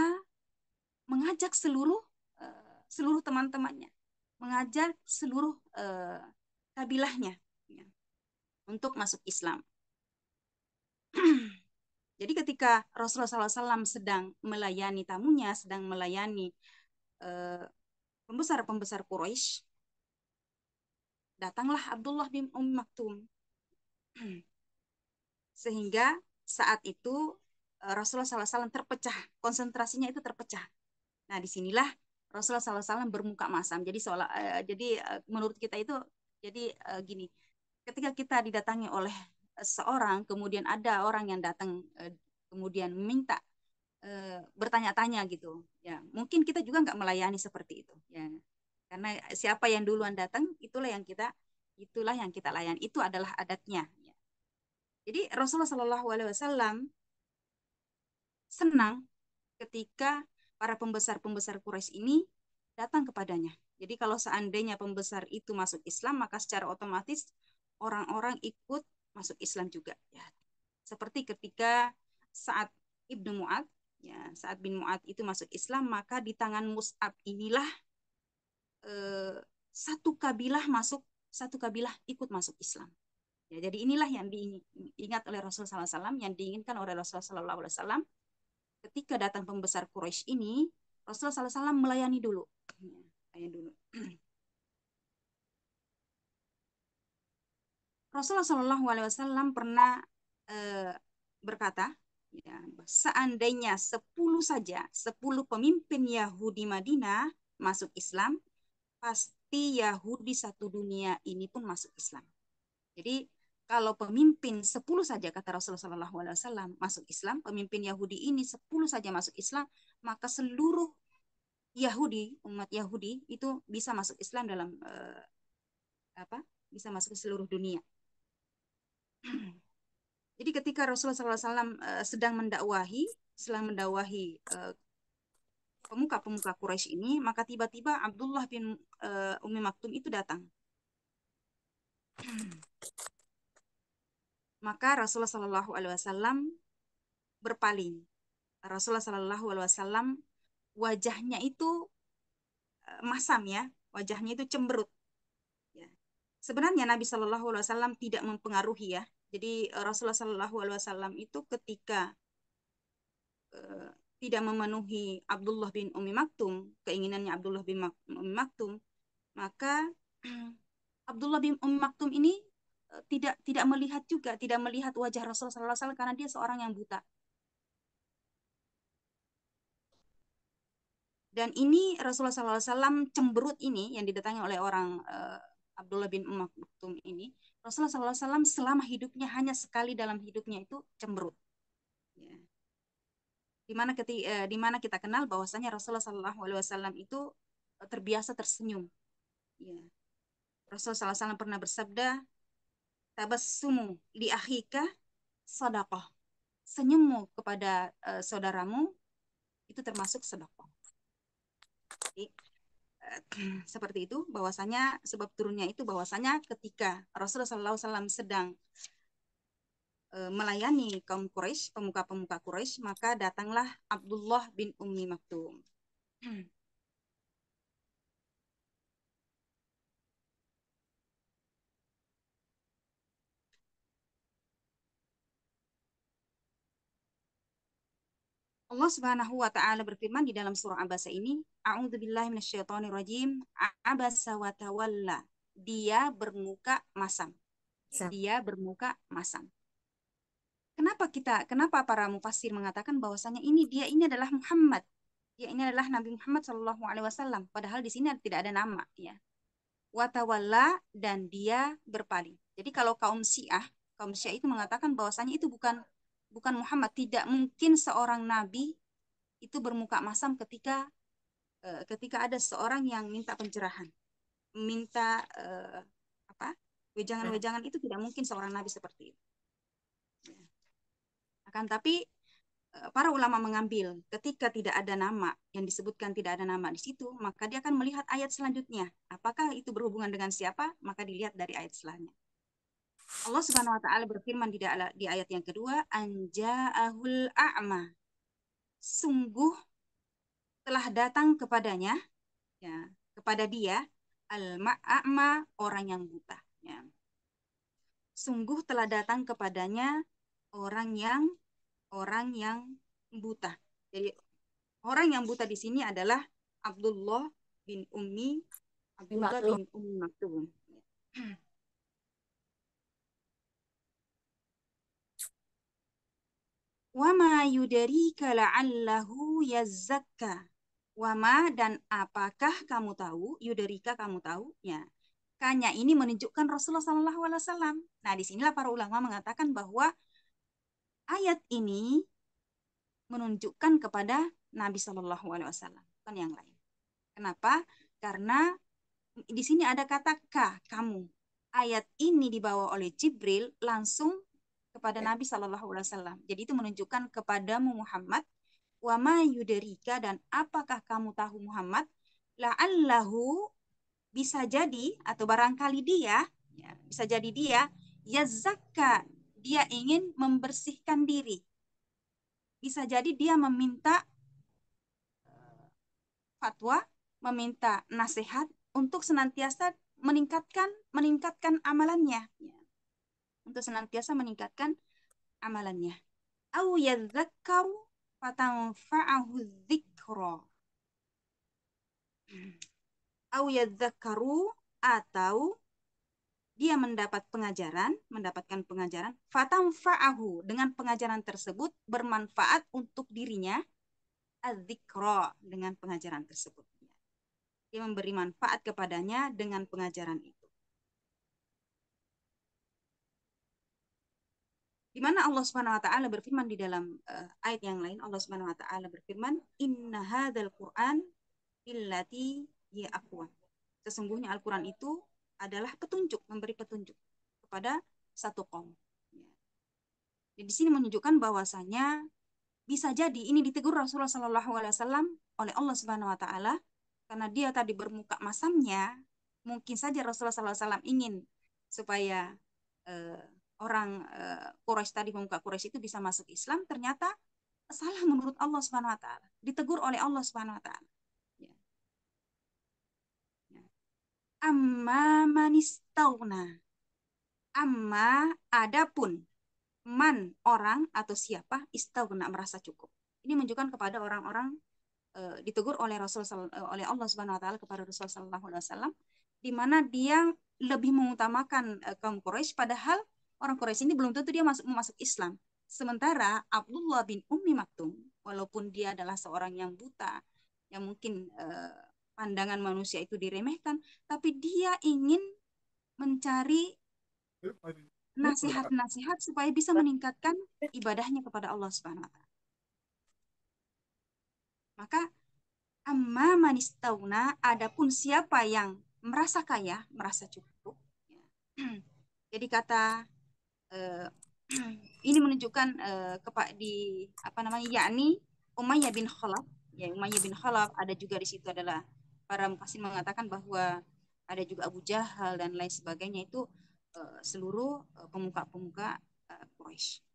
mengajak seluruh uh, seluruh teman-temannya mengajar seluruh eh, kabilahnya ya, untuk masuk Islam. Jadi ketika Rasulullah SAW sedang melayani tamunya, sedang melayani eh, pembesar-pembesar Quraisy, datanglah Abdullah bin Umm Maktum. Sehingga saat itu eh, Rasulullah SAW terpecah, konsentrasinya itu terpecah. Nah, disinilah Rasulullah SAW bermuka masam. Jadi seolah uh, jadi uh, menurut kita itu jadi uh, gini, ketika kita didatangi oleh seorang, kemudian ada orang yang datang uh, kemudian minta uh, bertanya-tanya gitu, ya mungkin kita juga nggak melayani seperti itu, ya karena siapa yang duluan datang itulah yang kita itulah yang kita layan, itu adalah adatnya. Ya. Jadi Rasulullah Shallallahu Alaihi Wasallam senang ketika para pembesar-pembesar Quraisy ini datang kepadanya. Jadi kalau seandainya pembesar itu masuk Islam, maka secara otomatis orang-orang ikut masuk Islam juga. Ya. Seperti ketika saat Ibnu Mu'ad, ya, saat bin Mu'ad itu masuk Islam, maka di tangan Mus'ab inilah eh, satu kabilah masuk, satu kabilah ikut masuk Islam. Ya, jadi inilah yang diingat oleh Rasul SAW, yang diinginkan oleh Rasul SAW ketika datang pembesar Quraisy ini, Rasulullah SAW melayani dulu. Iya, dulu. Rasulullah Shallallahu Alaihi Wasallam pernah e, berkata, ya, seandainya sepuluh saja, sepuluh pemimpin Yahudi Madinah masuk Islam, pasti Yahudi satu dunia ini pun masuk Islam. Jadi kalau pemimpin 10 saja kata Rasulullah Shallallahu Alaihi Wasallam masuk Islam, pemimpin Yahudi ini 10 saja masuk Islam, maka seluruh Yahudi umat Yahudi itu bisa masuk Islam dalam eh, apa? Bisa masuk ke seluruh dunia. Jadi ketika Rasulullah SAW eh, sedang mendakwahi, sedang mendakwahi eh, pemuka-pemuka Quraisy ini, maka tiba-tiba Abdullah bin eh, Umi Maktum itu datang maka Rasulullah Shallallahu Alaihi Wasallam berpaling. Rasulullah Shallallahu Alaihi Wasallam wajahnya itu eh, masam ya, wajahnya itu cemberut. Ya. Sebenarnya Nabi Shallallahu Alaihi Wasallam tidak mempengaruhi ya. Jadi eh, Rasulullah Shallallahu Alaihi Wasallam itu ketika uh, tidak memenuhi Abdullah bin Umi Maktum, keinginannya Abdullah bin Umi Maktum, maka Abdullah bin Umi Maktum ini Eh, tidak tidak melihat juga, tidak melihat wajah Rasulullah SAW karena dia seorang yang buta. Dan ini Rasulullah SAW cemberut ini yang didatangi oleh orang uh, Abdullah bin Umar Maktum ini, Rasulullah SAW selama hidupnya hanya sekali dalam hidupnya itu cemberut. Ya. Dimana, keti, eh, dimana kita kenal bahwasanya Rasulullah SAW itu terbiasa tersenyum. Ya. Rasulullah SAW pernah bersabda, tabassumu li akhika sadaqah. Senyummu kepada uh, saudaramu itu termasuk sedekah. Jadi, uh, seperti itu bahwasanya sebab turunnya itu bahwasanya ketika Rasulullah SAW sedang uh, melayani kaum Quraisy, pemuka-pemuka Quraisy, maka datanglah Abdullah bin Ummi Maktum. Allah Subhanahu wa taala berfirman di dalam surah Abasa ini, "A'udzubillahi minasyaitonirrajim, abasa wa tawalla." Dia bermuka masam. Dia bermuka masam. Kenapa kita kenapa para mufassir mengatakan bahwasanya ini dia ini adalah Muhammad. Ya, ini adalah Nabi Muhammad Shallallahu Alaihi Wasallam. Padahal di sini tidak ada nama, ya. Watawalla dan dia berpaling. Jadi kalau kaum Syiah, kaum Syiah itu mengatakan bahwasanya itu bukan bukan Muhammad tidak mungkin seorang nabi itu bermuka masam ketika eh, ketika ada seorang yang minta pencerahan minta eh, apa wejangan-wejangan itu tidak mungkin seorang nabi seperti itu ya. akan tapi eh, para ulama mengambil ketika tidak ada nama yang disebutkan tidak ada nama di situ maka dia akan melihat ayat selanjutnya apakah itu berhubungan dengan siapa maka dilihat dari ayat selanjutnya Allah Subhanahu wa taala berfirman di, di ayat yang kedua, anja'ahul a'ma. Sungguh telah datang kepadanya ya, kepada dia al-ma'ama orang yang buta ya. Sungguh telah datang kepadanya orang yang orang yang buta. Jadi orang yang buta di sini adalah Abdullah bin Ummi Abdullah bin Ummi Maktum. Wama yudarika la'allahu yazakka. Wama dan apakah kamu tahu, yudarika kamu tahu, ya. Kanya ini menunjukkan Rasulullah Shallallahu Alaihi Wasallam. Nah, disinilah para ulama mengatakan bahwa ayat ini menunjukkan kepada Nabi Shallallahu Alaihi Wasallam, bukan yang lain. Kenapa? Karena di sini ada kata "ka", kamu. Ayat ini dibawa oleh Jibril langsung kepada ya. Nabi Shallallahu Alaihi Wasallam. Jadi itu menunjukkan kepadamu Muhammad, wama yuderika dan apakah kamu tahu Muhammad? allahu bisa jadi atau barangkali dia, ya, bisa jadi dia, yazakka dia ingin membersihkan diri. Bisa jadi dia meminta eh, fatwa, meminta nasihat untuk senantiasa meningkatkan meningkatkan amalannya. Ya untuk senantiasa meningkatkan amalannya. Au yadzakkaru fatanfa'ahu dzikra. Au yadzakkaru atau dia mendapat pengajaran, mendapatkan pengajaran, fatanfa'ahu dengan pengajaran tersebut bermanfaat untuk dirinya, adzikra dengan pengajaran tersebut. Dia memberi manfaat kepadanya dengan pengajaran itu. Di mana Allah Subhanahu wa taala berfirman di dalam uh, ayat yang lain Allah Subhanahu wa taala berfirman inna hadzal Qur'an illati ya Sesungguhnya Al-Qur'an itu adalah petunjuk, memberi petunjuk kepada satu kaum. Ya. Jadi di sini menunjukkan bahwasanya bisa jadi ini ditegur Rasulullah Shallallahu Alaihi Wasallam oleh Allah Subhanahu Wa Taala karena dia tadi bermuka masamnya mungkin saja Rasulullah Shallallahu Alaihi Wasallam ingin supaya uh, orang uh, Quraisy tadi pemuka Quraisy itu bisa masuk Islam ternyata salah menurut Allah Subhanahu wa taala, ditegur oleh Allah Subhanahu wa taala. Ya. ya. Amma manistauna. Amma adapun man orang atau siapa istauna merasa cukup. Ini menunjukkan kepada orang-orang e, ditegur oleh Rasul eh, oleh Allah Subhanahu wa taala kepada Rasul sallallahu alaihi wasallam di mana dia lebih mengutamakan e, kaum Quraisy padahal orang Quraisy ini belum tentu dia masuk masuk Islam. Sementara Abdullah bin Ummi Maktum, walaupun dia adalah seorang yang buta, yang mungkin eh, pandangan manusia itu diremehkan, tapi dia ingin mencari nasihat-nasihat supaya bisa meningkatkan ibadahnya kepada Allah Subhanahu wa taala. Maka amma manistauna adapun siapa yang merasa kaya, merasa cukup. Ya. Jadi kata uh, ini menunjukkan uh, eh, kepak di apa namanya yakni Umayyah bin Khalaf ya Umayyah bin Khalaf ada juga di situ adalah para mufassir mengatakan bahwa ada juga Abu Jahal dan lain sebagainya itu uh, seluruh pemuka-pemuka uh, Quraisy.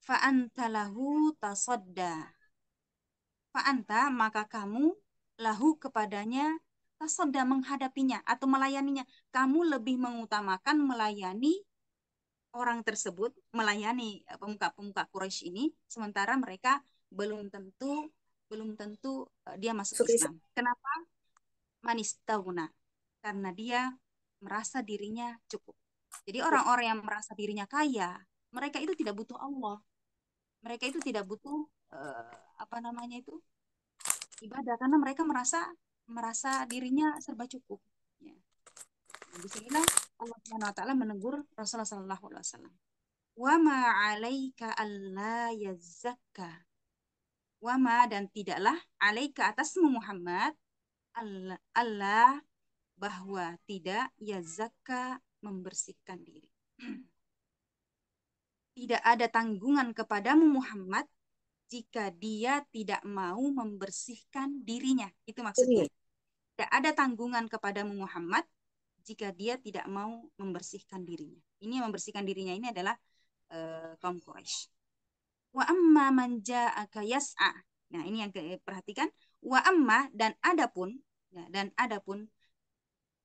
Fa'anta lahu tasadda. Fa'anta maka kamu lahu kepadanya kita sudah menghadapinya atau melayaninya, kamu lebih mengutamakan melayani orang tersebut, melayani eh, pemuka-pemuka Quraisy ini, sementara mereka belum tentu belum tentu eh, dia masuk Islam. Kenapa? Manis tauna. Karena dia merasa dirinya cukup. Jadi orang-orang yang merasa dirinya kaya, mereka itu tidak butuh Allah. Mereka itu tidak butuh uh, apa namanya itu ibadah karena mereka merasa merasa dirinya serba cukup. Ya. Nah, disinilah kan Allah Subhanahu Wa Taala menegur Rasulullah Sallallahu Alaihi Wasallam. Wa ma alaika alla yazakka. Wa ma dan tidaklah alaika atasmu Muhammad Allah, bahwa tidak yazakka membersihkan diri. Tidak ada tanggungan kepadamu Muhammad jika dia tidak mau membersihkan dirinya. Itu maksudnya tidak ada tanggungan kepadamu Muhammad jika dia tidak mau membersihkan dirinya. Ini yang membersihkan dirinya ini adalah uh, kaum Quraisy. Wa amma man ja'aka Nah, ini yang perhatikan. Wa amma dan adapun ya, dan adapun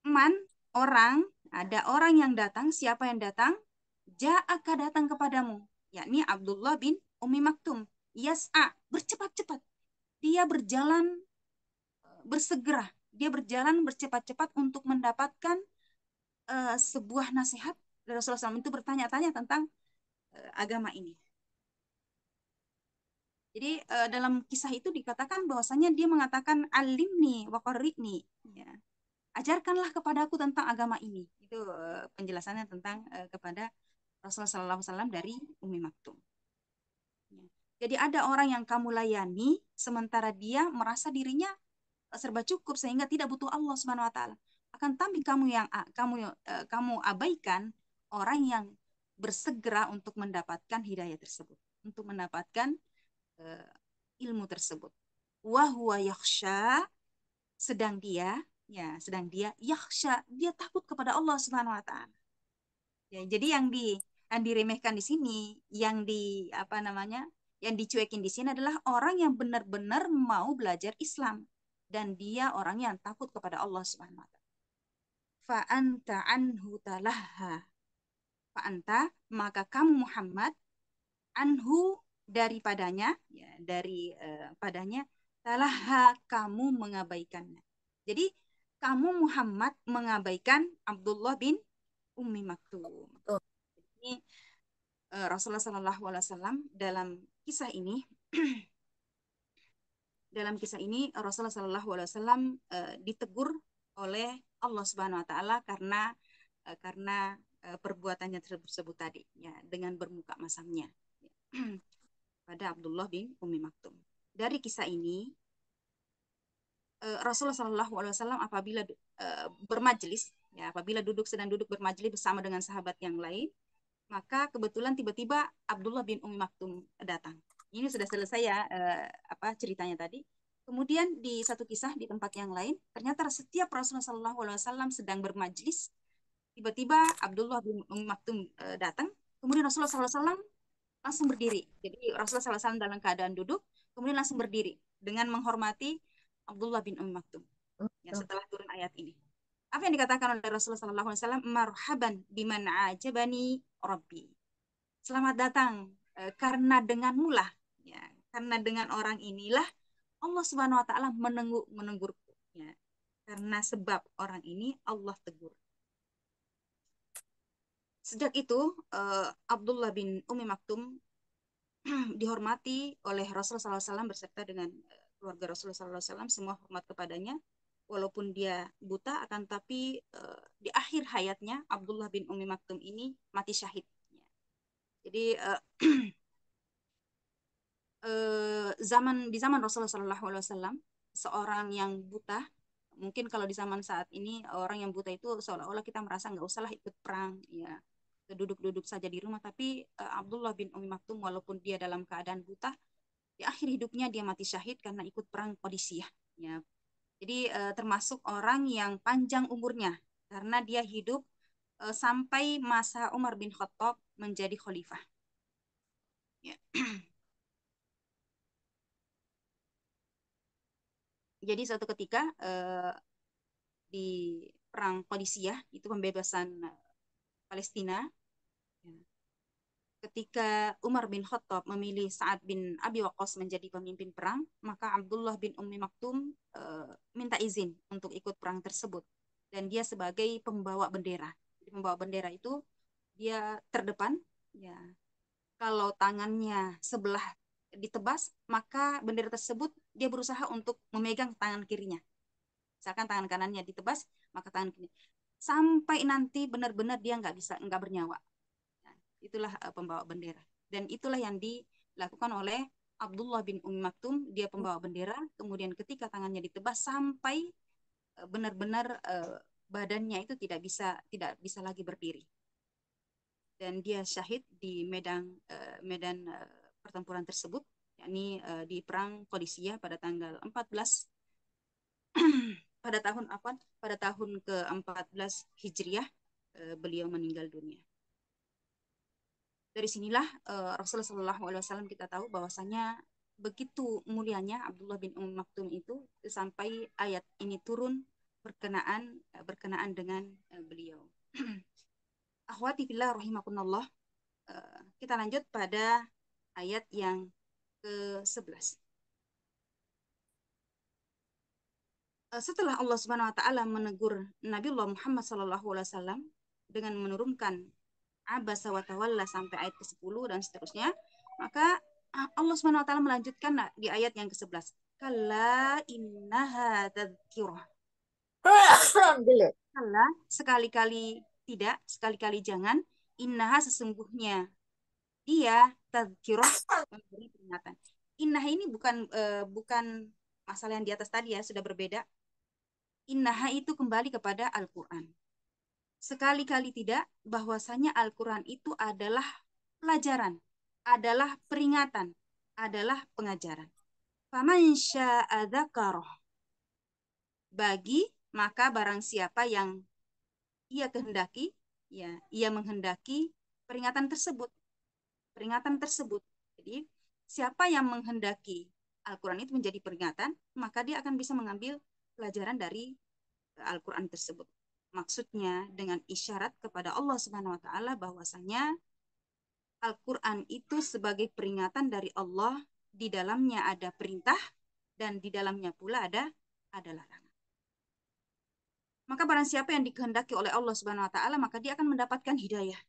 man orang, ada orang yang datang, siapa yang datang? Ja'aka datang kepadamu, yakni Abdullah bin Umi Maktum. Yas'a, bercepat-cepat. Dia berjalan eh, bersegera dia berjalan bercepat-cepat untuk mendapatkan uh, sebuah nasihat dari Rasulullah SAW itu bertanya-tanya tentang uh, agama ini. Jadi uh, dalam kisah itu dikatakan bahwasanya dia mengatakan alimni wakorikni, ya. ajarkanlah kepadaku tentang agama ini. Itu uh, penjelasannya tentang uh, kepada Rasulullah SAW dari Umi Maktum. Ya. Jadi ada orang yang kamu layani sementara dia merasa dirinya serba cukup sehingga tidak butuh Allah Subhanahu wa taala. Akan tapi kamu yang kamu e, kamu abaikan orang yang bersegera untuk mendapatkan hidayah tersebut, untuk mendapatkan uh, ilmu tersebut. Wa huwa yakhsha sedang dia ya sedang dia yakhsha dia takut kepada Allah Subhanahu wa taala. Ya, jadi yang di yang diremehkan di sini, yang di apa namanya? yang dicuekin di sini adalah orang yang benar-benar mau belajar Islam dan dia orang yang takut kepada Allah Subhanahu wa taala. Fa anta anhu talahha. Fa anta maka kamu Muhammad anhu daripadanya ya dari uh, padanya talahha kamu mengabaikannya. Jadi kamu Muhammad mengabaikan Abdullah bin Ummi Maktum. Ini uh, eh, Rasulullah Shallallahu Alaihi Wasallam dalam kisah ini dalam kisah ini Rasulullah Shallallahu Alaihi Wasallam eh, ditegur oleh Allah Subhanahu Wa Taala karena eh, karena eh, perbuatannya tersebut tadi ya dengan bermuka masamnya pada Abdullah bin Umi Maktum. Dari kisah ini Rasulullah Shallallahu Alaihi Wasallam apabila bermajelis ya apabila duduk sedang duduk bermajelis bersama dengan sahabat yang lain maka kebetulan tiba-tiba Abdullah bin Umi Maktum datang ini sudah selesai ya eh, apa ceritanya tadi. Kemudian di satu kisah di tempat yang lain, ternyata setiap Rasulullah SAW sedang bermajlis, tiba-tiba Abdullah bin Maktum eh, datang, kemudian Rasulullah SAW langsung berdiri. Jadi Rasulullah SAW dalam keadaan duduk, kemudian langsung berdiri dengan menghormati Abdullah bin Ummi Maktum. Ya, setelah turun ayat ini. Apa yang dikatakan oleh Rasulullah SAW? Alaihi Wasallam? Marhaban biman ajabani Rabbi. Selamat datang eh, karena denganmu lah Ya, karena dengan orang inilah Allah Subhanahu wa taala menegur menenggurku ya. Karena sebab orang ini Allah tegur. Sejak itu uh, Abdullah bin Umi Maktum dihormati oleh Rasulullah SAW berserta dengan eh, keluarga Rasulullah SAW semua hormat kepadanya walaupun dia buta akan tapi uh, di akhir hayatnya Abdullah bin Umi Maktum ini mati syahid. Jadi uh, Eh, zaman di zaman Rasulullah Shallallahu Alaihi Wasallam seorang yang buta mungkin kalau di zaman saat ini orang yang buta itu seolah-olah kita merasa nggak usahlah ikut perang ya duduk-duduk saja di rumah tapi uh, Abdullah bin Umi Maktum walaupun dia dalam keadaan buta di akhir hidupnya dia mati syahid karena ikut perang Odisiyah ya jadi uh, termasuk orang yang panjang umurnya karena dia hidup uh, sampai masa Umar bin Khattab menjadi khalifah ya jadi suatu ketika uh, di perang Qadisiyah itu pembebasan eh, Palestina ya. ketika Umar bin Khattab memilih Sa'ad bin Abi Waqqas menjadi pemimpin perang maka Abdullah bin Ummi Maktum eh, minta izin untuk ikut perang tersebut dan dia sebagai pembawa bendera jadi pembawa bendera itu dia terdepan ya kalau tangannya sebelah ditebas, maka bendera tersebut dia berusaha untuk memegang tangan kirinya. Misalkan tangan kanannya ditebas, maka tangan kiri. Sampai nanti benar-benar dia nggak bisa, nggak bernyawa. Nah, itulah eh, pembawa bendera. Dan itulah yang dilakukan oleh Abdullah bin Ummi Maktum, dia pembawa bendera. Kemudian ketika tangannya ditebas sampai eh, benar-benar eh, badannya itu tidak bisa tidak bisa lagi berdiri dan dia syahid di medan medan pertempuran tersebut, yakni uh, di Perang Kodisia pada tanggal 14 pada tahun apa? Pada tahun ke-14 Hijriah uh, beliau meninggal dunia. Dari sinilah uh, Rasulullah SAW kita tahu bahwasanya begitu mulianya Abdullah bin Umm Maktum itu sampai ayat ini turun berkenaan berkenaan dengan uh, beliau. Akhwati fillah rahimakumullah. Uh, kita lanjut pada ayat yang ke-11. Eh, setelah Allah Subhanahu wa taala menegur Nabi Muhammad sallallahu alaihi wasallam dengan menurunkan abasa wa tawalla sampai ayat ke-10 dan seterusnya, maka eh, Allah Subhanahu wa taala melanjutkan di ayat yang ke-11. Kala innaha tadhkirah. kala sekali-kali tidak, sekali-kali jangan, innaha sesungguhnya dia tadkirah memberi peringatan. Innaha ini bukan uh, bukan masalah yang di atas tadi ya, sudah berbeda. Innaha itu kembali kepada Al-Qur'an. Sekali-kali tidak bahwasanya Al-Qur'an itu adalah pelajaran, adalah peringatan, adalah pengajaran. Faman syaa'a Bagi maka barang siapa yang ia kehendaki, ya, ia menghendaki peringatan tersebut peringatan tersebut. Jadi, siapa yang menghendaki Al-Quran itu menjadi peringatan, maka dia akan bisa mengambil pelajaran dari e, Al-Quran tersebut. Maksudnya dengan isyarat kepada Allah Subhanahu wa taala bahwasanya Al-Qur'an itu sebagai peringatan dari Allah, di dalamnya ada perintah dan di dalamnya pula ada ada larangan. Maka barang siapa yang dikehendaki oleh Allah Subhanahu wa taala, maka dia akan mendapatkan hidayah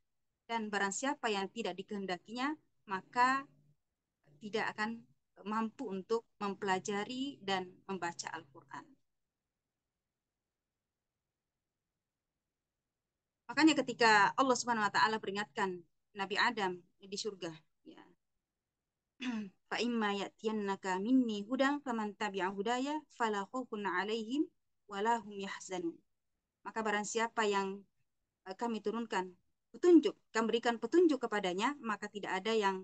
dan barang siapa yang tidak dikehendakinya maka tidak akan mampu untuk mempelajari dan membaca Al-Quran. Makanya ketika Allah Subhanahu wa taala peringatkan Nabi Adam di surga, ya. Fa imma ya'tiyannaka minni hudan faman tabi'a hudaya fala khaufun 'alaihim wala yahzanun. Maka barang siapa yang eh, kami turunkan petunjuk, kamu berikan petunjuk kepadanya, maka tidak ada yang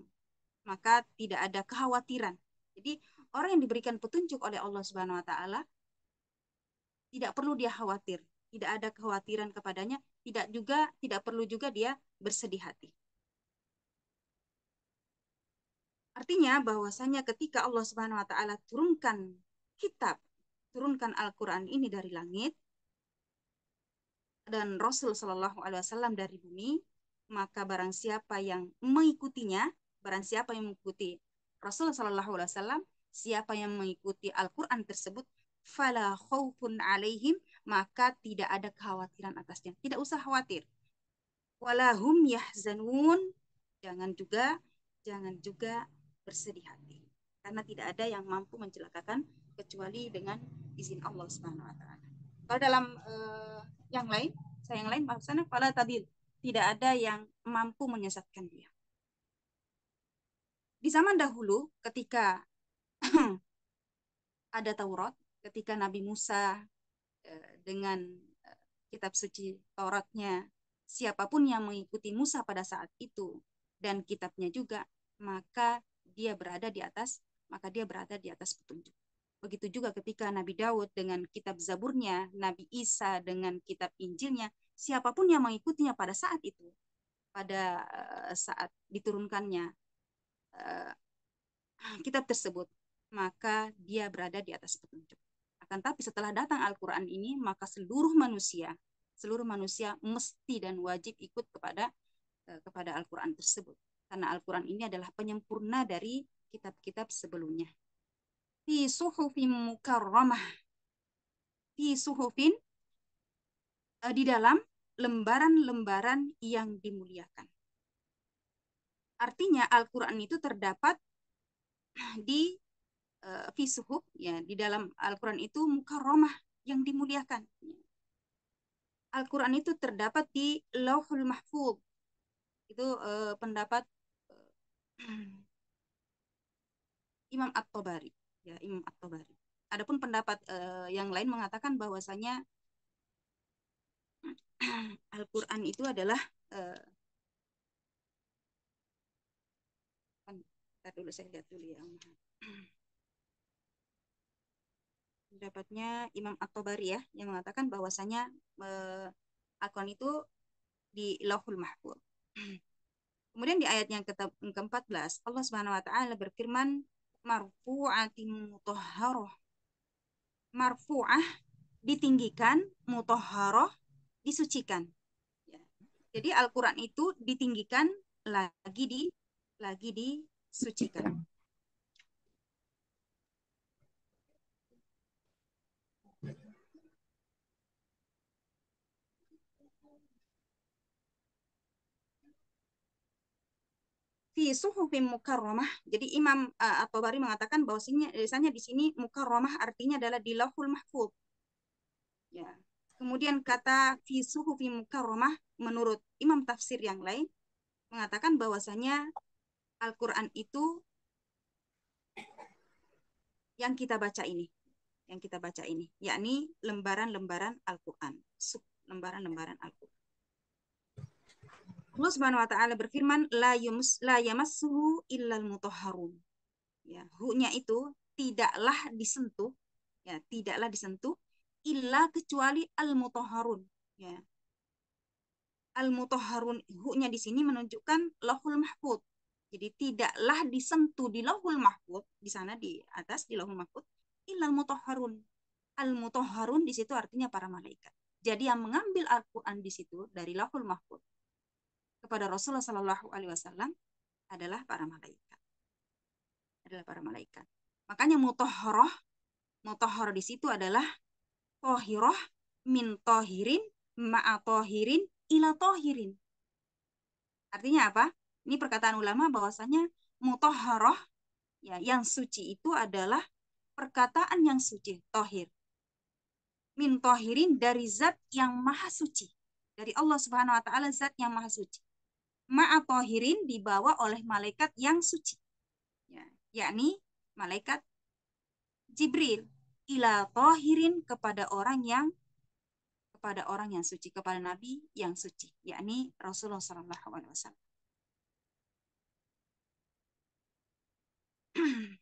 maka tidak ada kekhawatiran. Jadi orang yang diberikan petunjuk oleh Allah Subhanahu wa taala tidak perlu dia khawatir, tidak ada kekhawatiran kepadanya, tidak juga tidak perlu juga dia bersedih hati. Artinya bahwasanya ketika Allah Subhanahu wa taala turunkan kitab, turunkan Al-Qur'an ini dari langit, dan Rasul Shallallahu Alaihi Wasallam dari bumi, maka barang siapa yang mengikutinya, barang siapa yang mengikuti Rasul Shallallahu Alaihi Wasallam, siapa yang mengikuti Al-Quran tersebut, fala khawfun alaihim, maka tidak ada kekhawatiran atasnya. Tidak usah khawatir. Walahum yahzanun, jangan juga jangan juga bersedih hati. Karena tidak ada yang mampu mencelakakan kecuali dengan izin Allah Subhanahu wa taala. Kalau dalam uh, yang lain, saya yang lain maksudnya pada tadi tidak ada yang mampu menyesatkan dia. Di zaman dahulu ketika ada Taurat, ketika Nabi Musa uh, dengan uh, kitab suci Tauratnya, siapapun yang mengikuti Musa pada saat itu dan kitabnya juga, maka dia berada di atas, maka dia berada di atas petunjuk. Begitu juga ketika Nabi Daud dengan kitab Zaburnya, Nabi Isa dengan kitab Injilnya, siapapun yang mengikutinya pada saat itu, pada eh, saat diturunkannya eh, kitab tersebut, maka dia berada di atas petunjuk. Akan tapi setelah datang Al-Quran ini, maka seluruh manusia, seluruh manusia mesti dan wajib ikut kepada eh, kepada Al-Quran tersebut. Karena Al-Quran ini adalah penyempurna dari kitab-kitab sebelumnya fi suhufin mukarramah fi suhufin uh, di dalam lembaran-lembaran yang dimuliakan. Artinya Al-Qur'an itu terdapat di uh, fi suhuf ya di dalam Al-Qur'an itu mukarramah yang dimuliakan. Al-Qur'an itu terdapat di Lauhul Mahfuz. Itu uh, pendapat uh, Imam At-Tabari ya Imam At-Tabari. Adapun pendapat uh, yang lain mengatakan bahwasanya Al-Qur'an itu adalah uh, Bentar dulu saya lihat dulu ya. Pendapatnya Imam At-Tabari ya yang mengatakan bahwasanya uh, eh, Al-Qur'an itu di Lauhul Mahfuz. Kemudian di ayat yang ke-14 Allah Subhanahu wa taala berfirman marfu'atin mutahharah. Marfu'ah ditinggikan, mutahharah disucikan. Ya. Jadi Al-Qur'an itu ditinggikan lagi di lagi disucikan. fi suhufin mukarramah. Jadi Imam uh, At-Tabari mengatakan bahwa sinya di sini mukarramah artinya adalah di Lauhul Mahfuz. Ya. Kemudian kata fi suhufin mukarramah menurut Imam tafsir yang lain mengatakan bahwasanya Al-Qur'an itu yang kita baca ini, yang kita baca ini, yakni lembaran-lembaran Al-Qur'an, lembaran-lembaran Al-Qur'an. Allah Subhanahu wa taala berfirman la yums la yamassuhu illal mutahharun. Ya, hu-nya itu tidaklah disentuh, ya, tidaklah disentuh illa kecuali al mutahharun, ya. Al mutahharun hu-nya di sini menunjukkan lahul mahfud. Jadi tidaklah disentuh di lahul mahfud, di sana di atas di lahul mahfud illal mutahharun. Al mutahharun di situ artinya para malaikat. Jadi yang mengambil Al-Qur'an di situ dari lahul mahfud kepada Rasulullah Shallallahu Alaihi Wasallam adalah para malaikat. Adalah para malaikat. Makanya mutohoroh, mutohor di situ adalah tohiroh min tohirin ma'atohirin ila tohirin. Artinya apa? Ini perkataan ulama bahwasanya mutohoroh ya yang suci itu adalah perkataan yang suci, tohir. Min tohirin dari zat yang maha suci. Dari Allah subhanahu wa ta'ala zat yang maha suci ma'atohirin dibawa oleh malaikat yang suci. Ya, yakni malaikat Jibril ila tohirin kepada orang yang kepada orang yang suci kepada nabi yang suci yakni Rasulullah Shallallahu alaihi wasallam.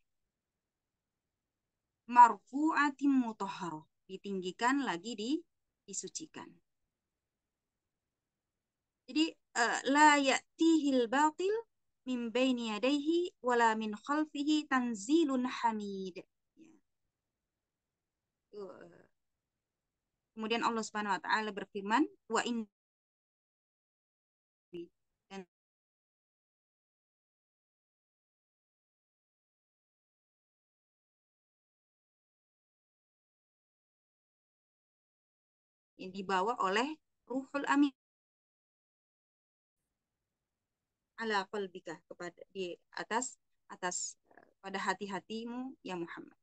Marfu'atin mutahharah ditinggikan lagi di disucikan. Jadi la eh, la ya'tihil batil min baini yadayhi wala min khalfihi tanzilun hamid. Ya. Eh. Kemudian Allah Subhanahu wa taala berfirman, wa in yang dibawa oleh Ruhul Amin ala qalbika kepada di atas atas eh, pada hati-hatimu ya Muhammad.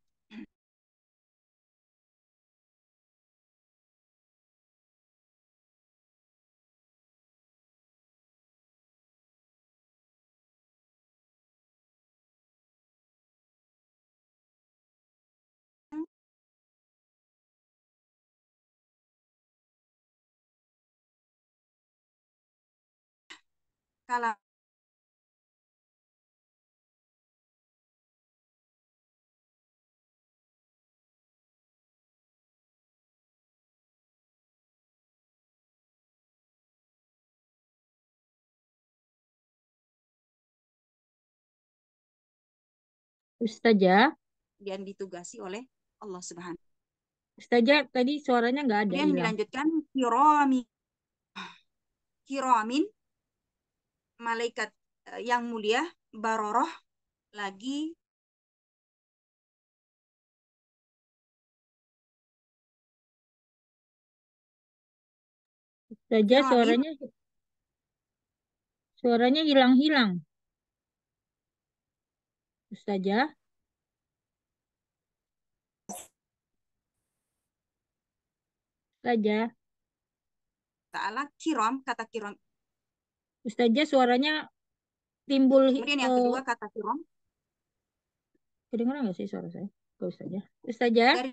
Kalau Ustazah. Dan ditugasi oleh Allah Subhanahu. Ustazah tadi suaranya nggak ada. Yang dilanjutkan kiramin. Kiramin malaikat eh, yang mulia baroroh lagi Ustazah suaranya suaranya hilang-hilang. Ustazah? Ustazah? Ta'ala kiram, kata kiram. Ustazah suaranya timbul. Kemudian yang eh, kedua kata kirom. Kedengeran nggak sih suara saya? Ustazah? Ustazah? Dari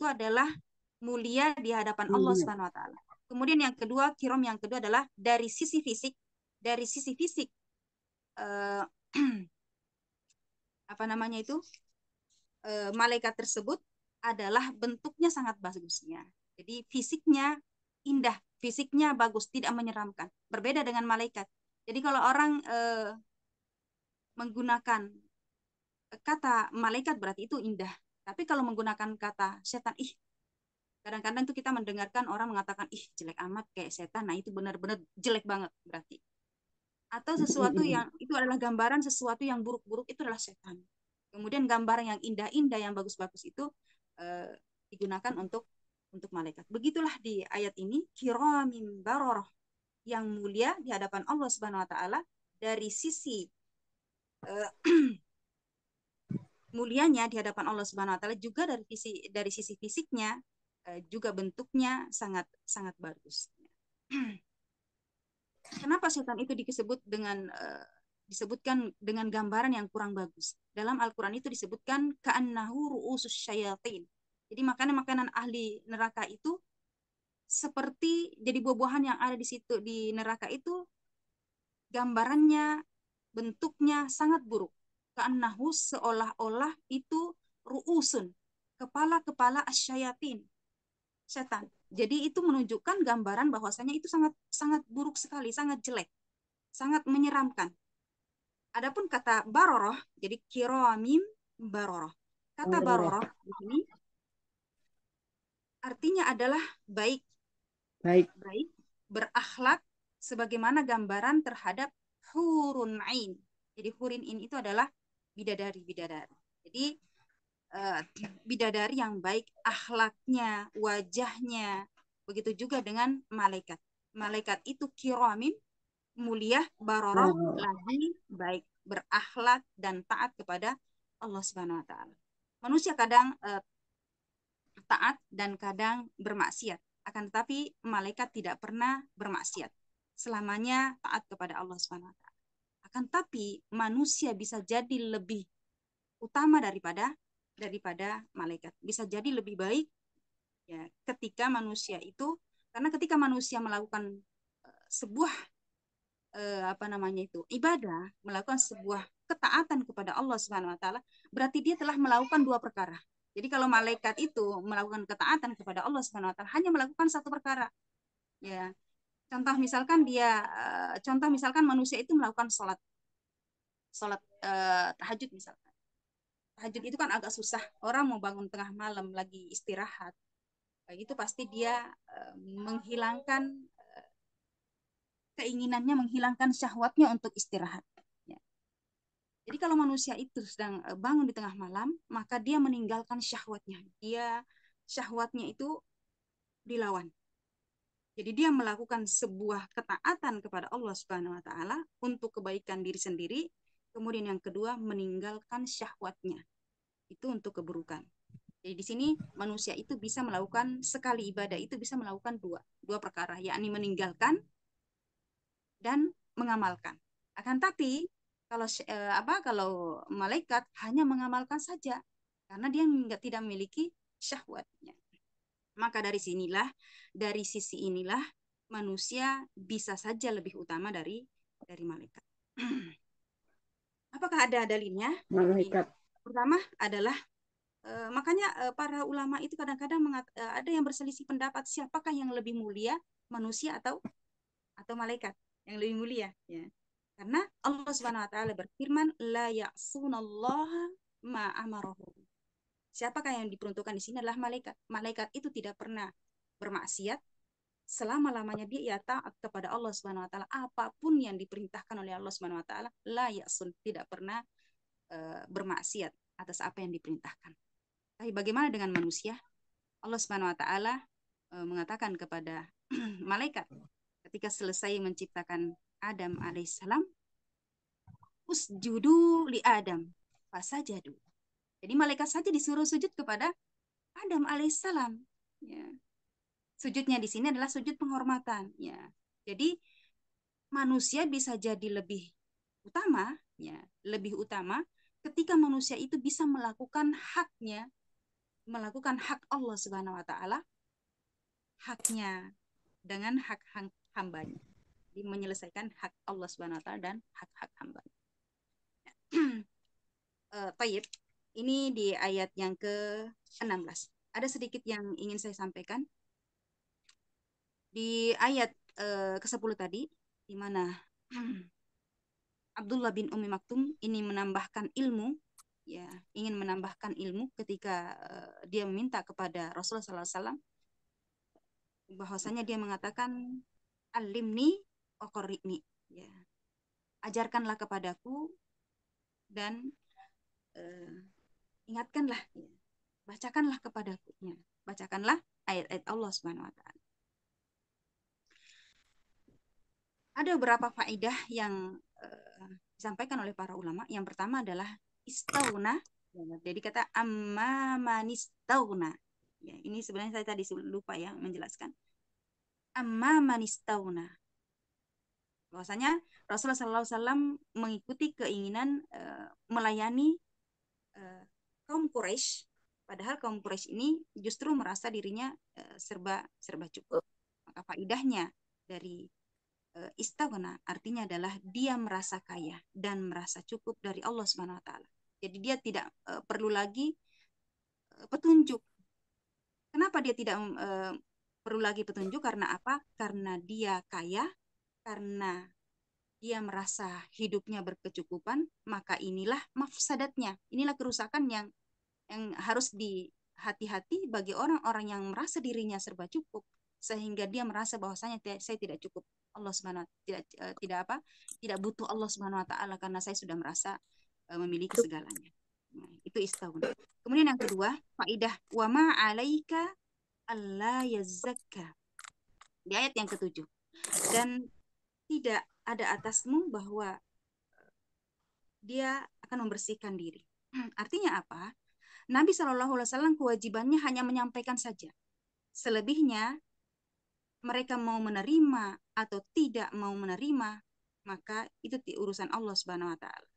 itu adalah mulia di hadapan Allah iya. Subhanahu wa taala. Kemudian yang kedua, kiram yang kedua adalah dari sisi fisik, dari sisi fisik eh, apa namanya itu? Eh, malaikat tersebut adalah bentuknya sangat bagusnya. Jadi fisiknya indah, fisiknya bagus, tidak menyeramkan. Berbeda dengan malaikat. Jadi kalau orang eh, menggunakan kata malaikat berarti itu indah. Tapi kalau menggunakan kata setan, ih, kadang-kadang itu kita mendengarkan orang mengatakan, ih, jelek amat kayak setan. Nah, itu benar-benar jelek banget berarti. Atau sesuatu yang, itu adalah gambaran sesuatu yang buruk-buruk itu adalah setan. Kemudian gambaran yang indah-indah, yang bagus-bagus itu eh, digunakan untuk untuk malaikat. Begitulah di ayat ini, kiramin baroroh, yang mulia di hadapan Allah Subhanahu wa taala dari sisi uh, mulianya di hadapan Allah Subhanahu wa taala juga dari sisi dari sisi fisiknya eh, juga bentuknya sangat sangat bagus. Kenapa setan itu disebut dengan eh, disebutkan dengan gambaran yang kurang bagus? Dalam Al-Qur'an itu disebutkan ka'annahu ru'usus syayatin. Jadi makanan-makanan ahli neraka itu seperti jadi buah-buahan yang ada di situ di neraka itu gambarannya bentuknya sangat buruk Ka'annahu seolah-olah itu ru'usun, kepala-kepala asyayatin, setan. Jadi itu menunjukkan gambaran bahwasanya itu sangat sangat buruk sekali, sangat jelek, sangat menyeramkan. Adapun kata baroroh, jadi kiroamim baroroh. Kata baroroh ini artinya adalah baik. Baik. Baik, berakhlak sebagaimana gambaran terhadap hurun ain. Jadi hurin itu adalah bidadari-bidadari. Jadi uh, bidadari yang baik akhlaknya, wajahnya, begitu juga dengan malaikat. Malaikat itu kiramin mulia baroroh lagi baik berakhlak dan taat kepada Allah Subhanahu wa taala. Manusia kadang uh, taat dan kadang bermaksiat. Akan tetapi malaikat tidak pernah bermaksiat. Selamanya taat kepada Allah Subhanahu wa taala akan tapi manusia bisa jadi lebih utama daripada daripada malaikat bisa jadi lebih baik ya ketika manusia itu karena ketika manusia melakukan eh, sebuah eh, apa namanya itu ibadah melakukan sebuah ketaatan kepada Allah Subhanahu wa taala berarti dia telah melakukan dua perkara. Jadi kalau malaikat itu melakukan ketaatan kepada Allah Subhanahu wa taala hanya melakukan satu perkara. Ya, Contoh misalkan dia, eh, contoh misalkan manusia itu melakukan sholat, sholat eh, tahajud misalkan. Tahajud itu kan agak susah. Orang mau bangun tengah malam lagi istirahat, itu pasti dia eh, menghilangkan eh, keinginannya, menghilangkan syahwatnya untuk istirahat. Ya. Jadi kalau manusia itu sedang eh, bangun di tengah malam, maka dia meninggalkan syahwatnya. Dia syahwatnya itu dilawan. Jadi dia melakukan sebuah ketaatan kepada Allah Subhanahu wa taala untuk kebaikan diri sendiri, kemudian yang kedua meninggalkan syahwatnya. Itu untuk keburukan. Jadi di sini manusia itu bisa melakukan sekali ibadah itu bisa melakukan dua dua perkara, yakni meninggalkan dan mengamalkan. Akan tapi kalau eh, apa kalau malaikat hanya mengamalkan saja karena dia tidak memiliki syahwatnya. Maka dari sinilah, dari sisi inilah manusia bisa saja lebih utama dari dari malaikat. Apakah ada dalilnya? Malaikat. Pertama adalah eh, makanya eh, para ulama itu kadang-kadang eh, ada yang berselisih pendapat siapakah yang lebih mulia, manusia atau atau malaikat yang lebih mulia, ya. Karena Allah Subhanahu wa taala berfirman la ya'sunallaha ma amarohu Siapakah yang diperuntukkan di sini adalah malaikat. Malaikat itu tidak pernah bermaksiat selama-lamanya dia ya taat kepada Allah Subhanahu wa taala apapun yang diperintahkan oleh Allah Subhanahu wa taala layak yasun tidak pernah uh, bermaksiat atas apa yang diperintahkan. Tapi bagaimana dengan manusia? Allah Subhanahu wa taala e, mengatakan kepada malaikat ketika selesai menciptakan Adam alaihissalam usjudu li Adam fasajadu jadi malaikat saja disuruh sujud kepada Adam alaihissalam. Ya. Sujudnya di sini adalah sujud penghormatan. Ya. Jadi manusia bisa jadi lebih utama, ya, lebih utama ketika manusia itu bisa melakukan haknya, melakukan hak Allah Subhanahu Wa Taala, haknya dengan hak hambanya, Jadi menyelesaikan hak Allah Subhanahu Wa Taala dan hak hak hambanya. Uh, taib. Ini di ayat yang ke-16. Ada sedikit yang ingin saya sampaikan. Di ayat eh, ke-10 tadi, di mana Abdullah bin Umi Maktum ini menambahkan ilmu, ya ingin menambahkan ilmu ketika eh, dia meminta kepada Rasulullah SAW bahwasanya dia mengatakan alimni okorikni ya ajarkanlah kepadaku dan eh, ingatkanlah ya. bacakanlah kepadaku ya. bacakanlah ayat-ayat Allah Subhanahu wa taala ada beberapa faedah yang uh, disampaikan oleh para ulama yang pertama adalah istauna jadi kata amma manistauna ya ini sebenarnya saya tadi lupa ya menjelaskan amma manistauna bahwasanya Rasulullah SAW mengikuti keinginan uh, melayani eh, kaum Quraisy padahal kaum Quraisy ini justru merasa dirinya uh, serba serba cukup maka faidahnya dari uh, eh, istighna artinya adalah dia merasa kaya dan merasa cukup dari Allah Subhanahu wa taala jadi dia tidak uh, perlu lagi uh, petunjuk kenapa dia tidak uh, perlu lagi petunjuk karena apa karena dia kaya karena dia merasa hidupnya berkecukupan, maka inilah mafsadatnya. Inilah kerusakan yang yang harus dihati-hati bagi orang-orang yang merasa dirinya serba cukup sehingga dia merasa bahwasanya saya tidak cukup Allah subhanahu tidak eh, tidak apa tidak butuh Allah subhanahu wa taala karena saya sudah merasa eh, memiliki segalanya nah, itu istaun kemudian yang kedua faidah wama alaika Allah yazakka di ayat yang ketujuh dan tidak ada atasmu bahwa eh, dia akan membersihkan diri artinya apa Nabi Shallallahu Alaihi Wasallam kewajibannya hanya menyampaikan saja. Selebihnya mereka mau menerima atau tidak mau menerima, maka itu urusan Allah Subhanahu Wa Taala.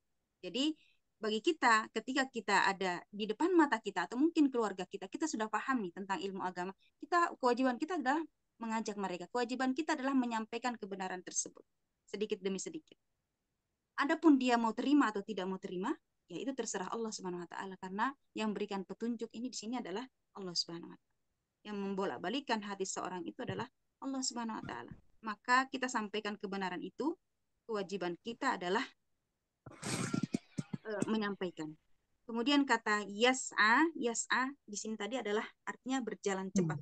Jadi bagi kita ketika kita ada di depan mata kita atau mungkin keluarga kita, kita sudah paham nih tentang ilmu agama. Kita kewajiban kita adalah mengajak mereka. Kewajiban kita adalah menyampaikan kebenaran tersebut sedikit demi sedikit. Adapun dia mau terima atau tidak mau terima, ya itu terserah Allah Subhanahu wa taala karena yang berikan petunjuk ini di sini adalah Allah Subhanahu wa taala. Yang membolak balikkan hati seorang itu adalah Allah Subhanahu wa taala. Maka kita sampaikan kebenaran itu, kewajiban kita adalah uh, menyampaikan. Kemudian kata yas'a, yas'a di sini tadi adalah artinya berjalan cepat.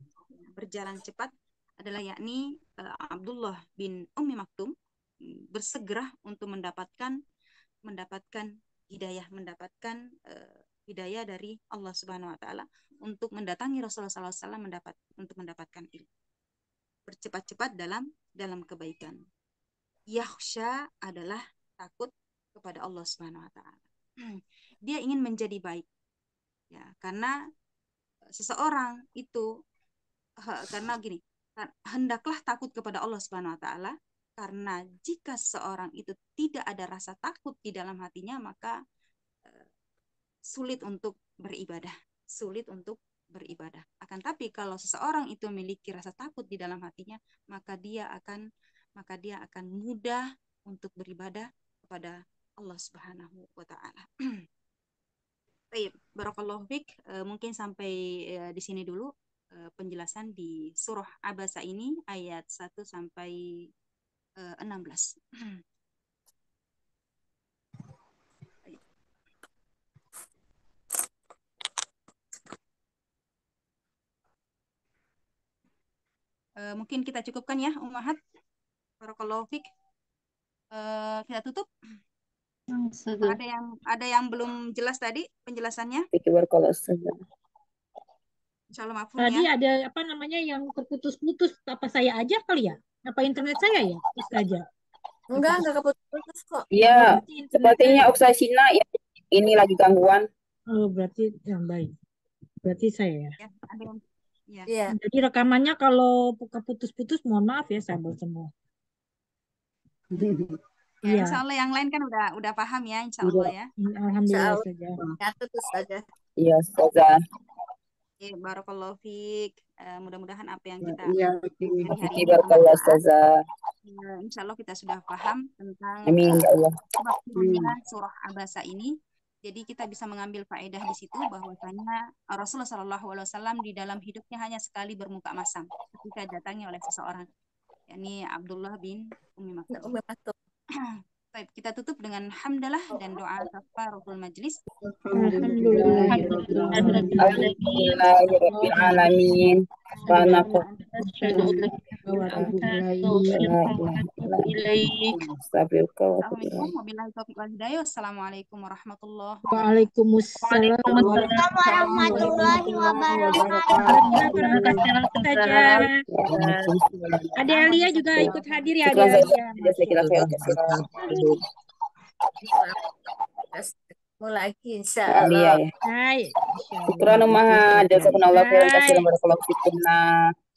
Berjalan cepat adalah yakni uh, Abdullah bin Ummi Maktum mm, bersegera untuk mendapatkan mendapatkan hidayah mendapatkan uh, hidayah dari Allah Subhanahu wa taala untuk mendatangi Rasulullah SAW mendapat untuk mendapatkan ilmu. Bercepat-cepat dalam dalam kebaikan. Yahsha adalah takut kepada Allah Subhanahu wa taala. Dia ingin menjadi baik. Ya, karena eh, seseorang itu karena gini, kan, hendaklah takut kepada Allah Subhanahu wa taala karena jika seorang itu tidak ada rasa takut di dalam hatinya, maka eh, sulit untuk beribadah, sulit untuk beribadah. Akan tapi kalau seseorang itu memiliki rasa takut di dalam hatinya, maka dia akan maka dia akan mudah untuk beribadah kepada Allah Subhanahu wa taala. Baik, barakallahu fik. Eh, mungkin sampai eh, di sini dulu penjelasan di surah Abasa ini ayat 1 sampai uh, eh, 16. mungkin kita cukupkan ya Umahat. Barakallahu eh, kita tutup. Ada yang ada yang belum jelas tadi penjelasannya? Insyaallah maafun Tadi ya. ada apa namanya yang terputus-putus apa saya aja kali ya? apa internet saya ya terus aja enggak enggak keputus kok iya sepertinya oksasina ya ini lagi gangguan oh berarti yang baik berarti saya ya, ya, ya. Iya. jadi rekamannya kalau keputus-putus mohon maaf ya buat semua Ya, ya. Insya Allah yang lain kan udah udah paham ya Insya iya. Allah ya. Iya, alhamdulillah saja. Ya, saja. Iya, saja. Barakallahu fiik. Uh, eh, mudah-mudahan apa yang kita ya, insya Allah kita sudah paham tentang Amin, ya iya. surah Abasa ini. Jadi kita bisa mengambil faedah di situ bahwasanya Rasulullah Shallallahu Alaihi Wasallam di dalam hidupnya hanya sekali bermuka masam ketika datangnya oleh seseorang, yakni Abdullah bin Umi Maktum. Baik, kita tutup dengan hamdalah dan doa kafarul majlis. Assalamualaikum warahmatullahi wabarakatuh. Ada Alia juga ikut hadir ya. Alia. Mulai lagi insya iya, Allah. Iya, ya. Hai. kasih maha. Jazakumullah Terima kasih. Terima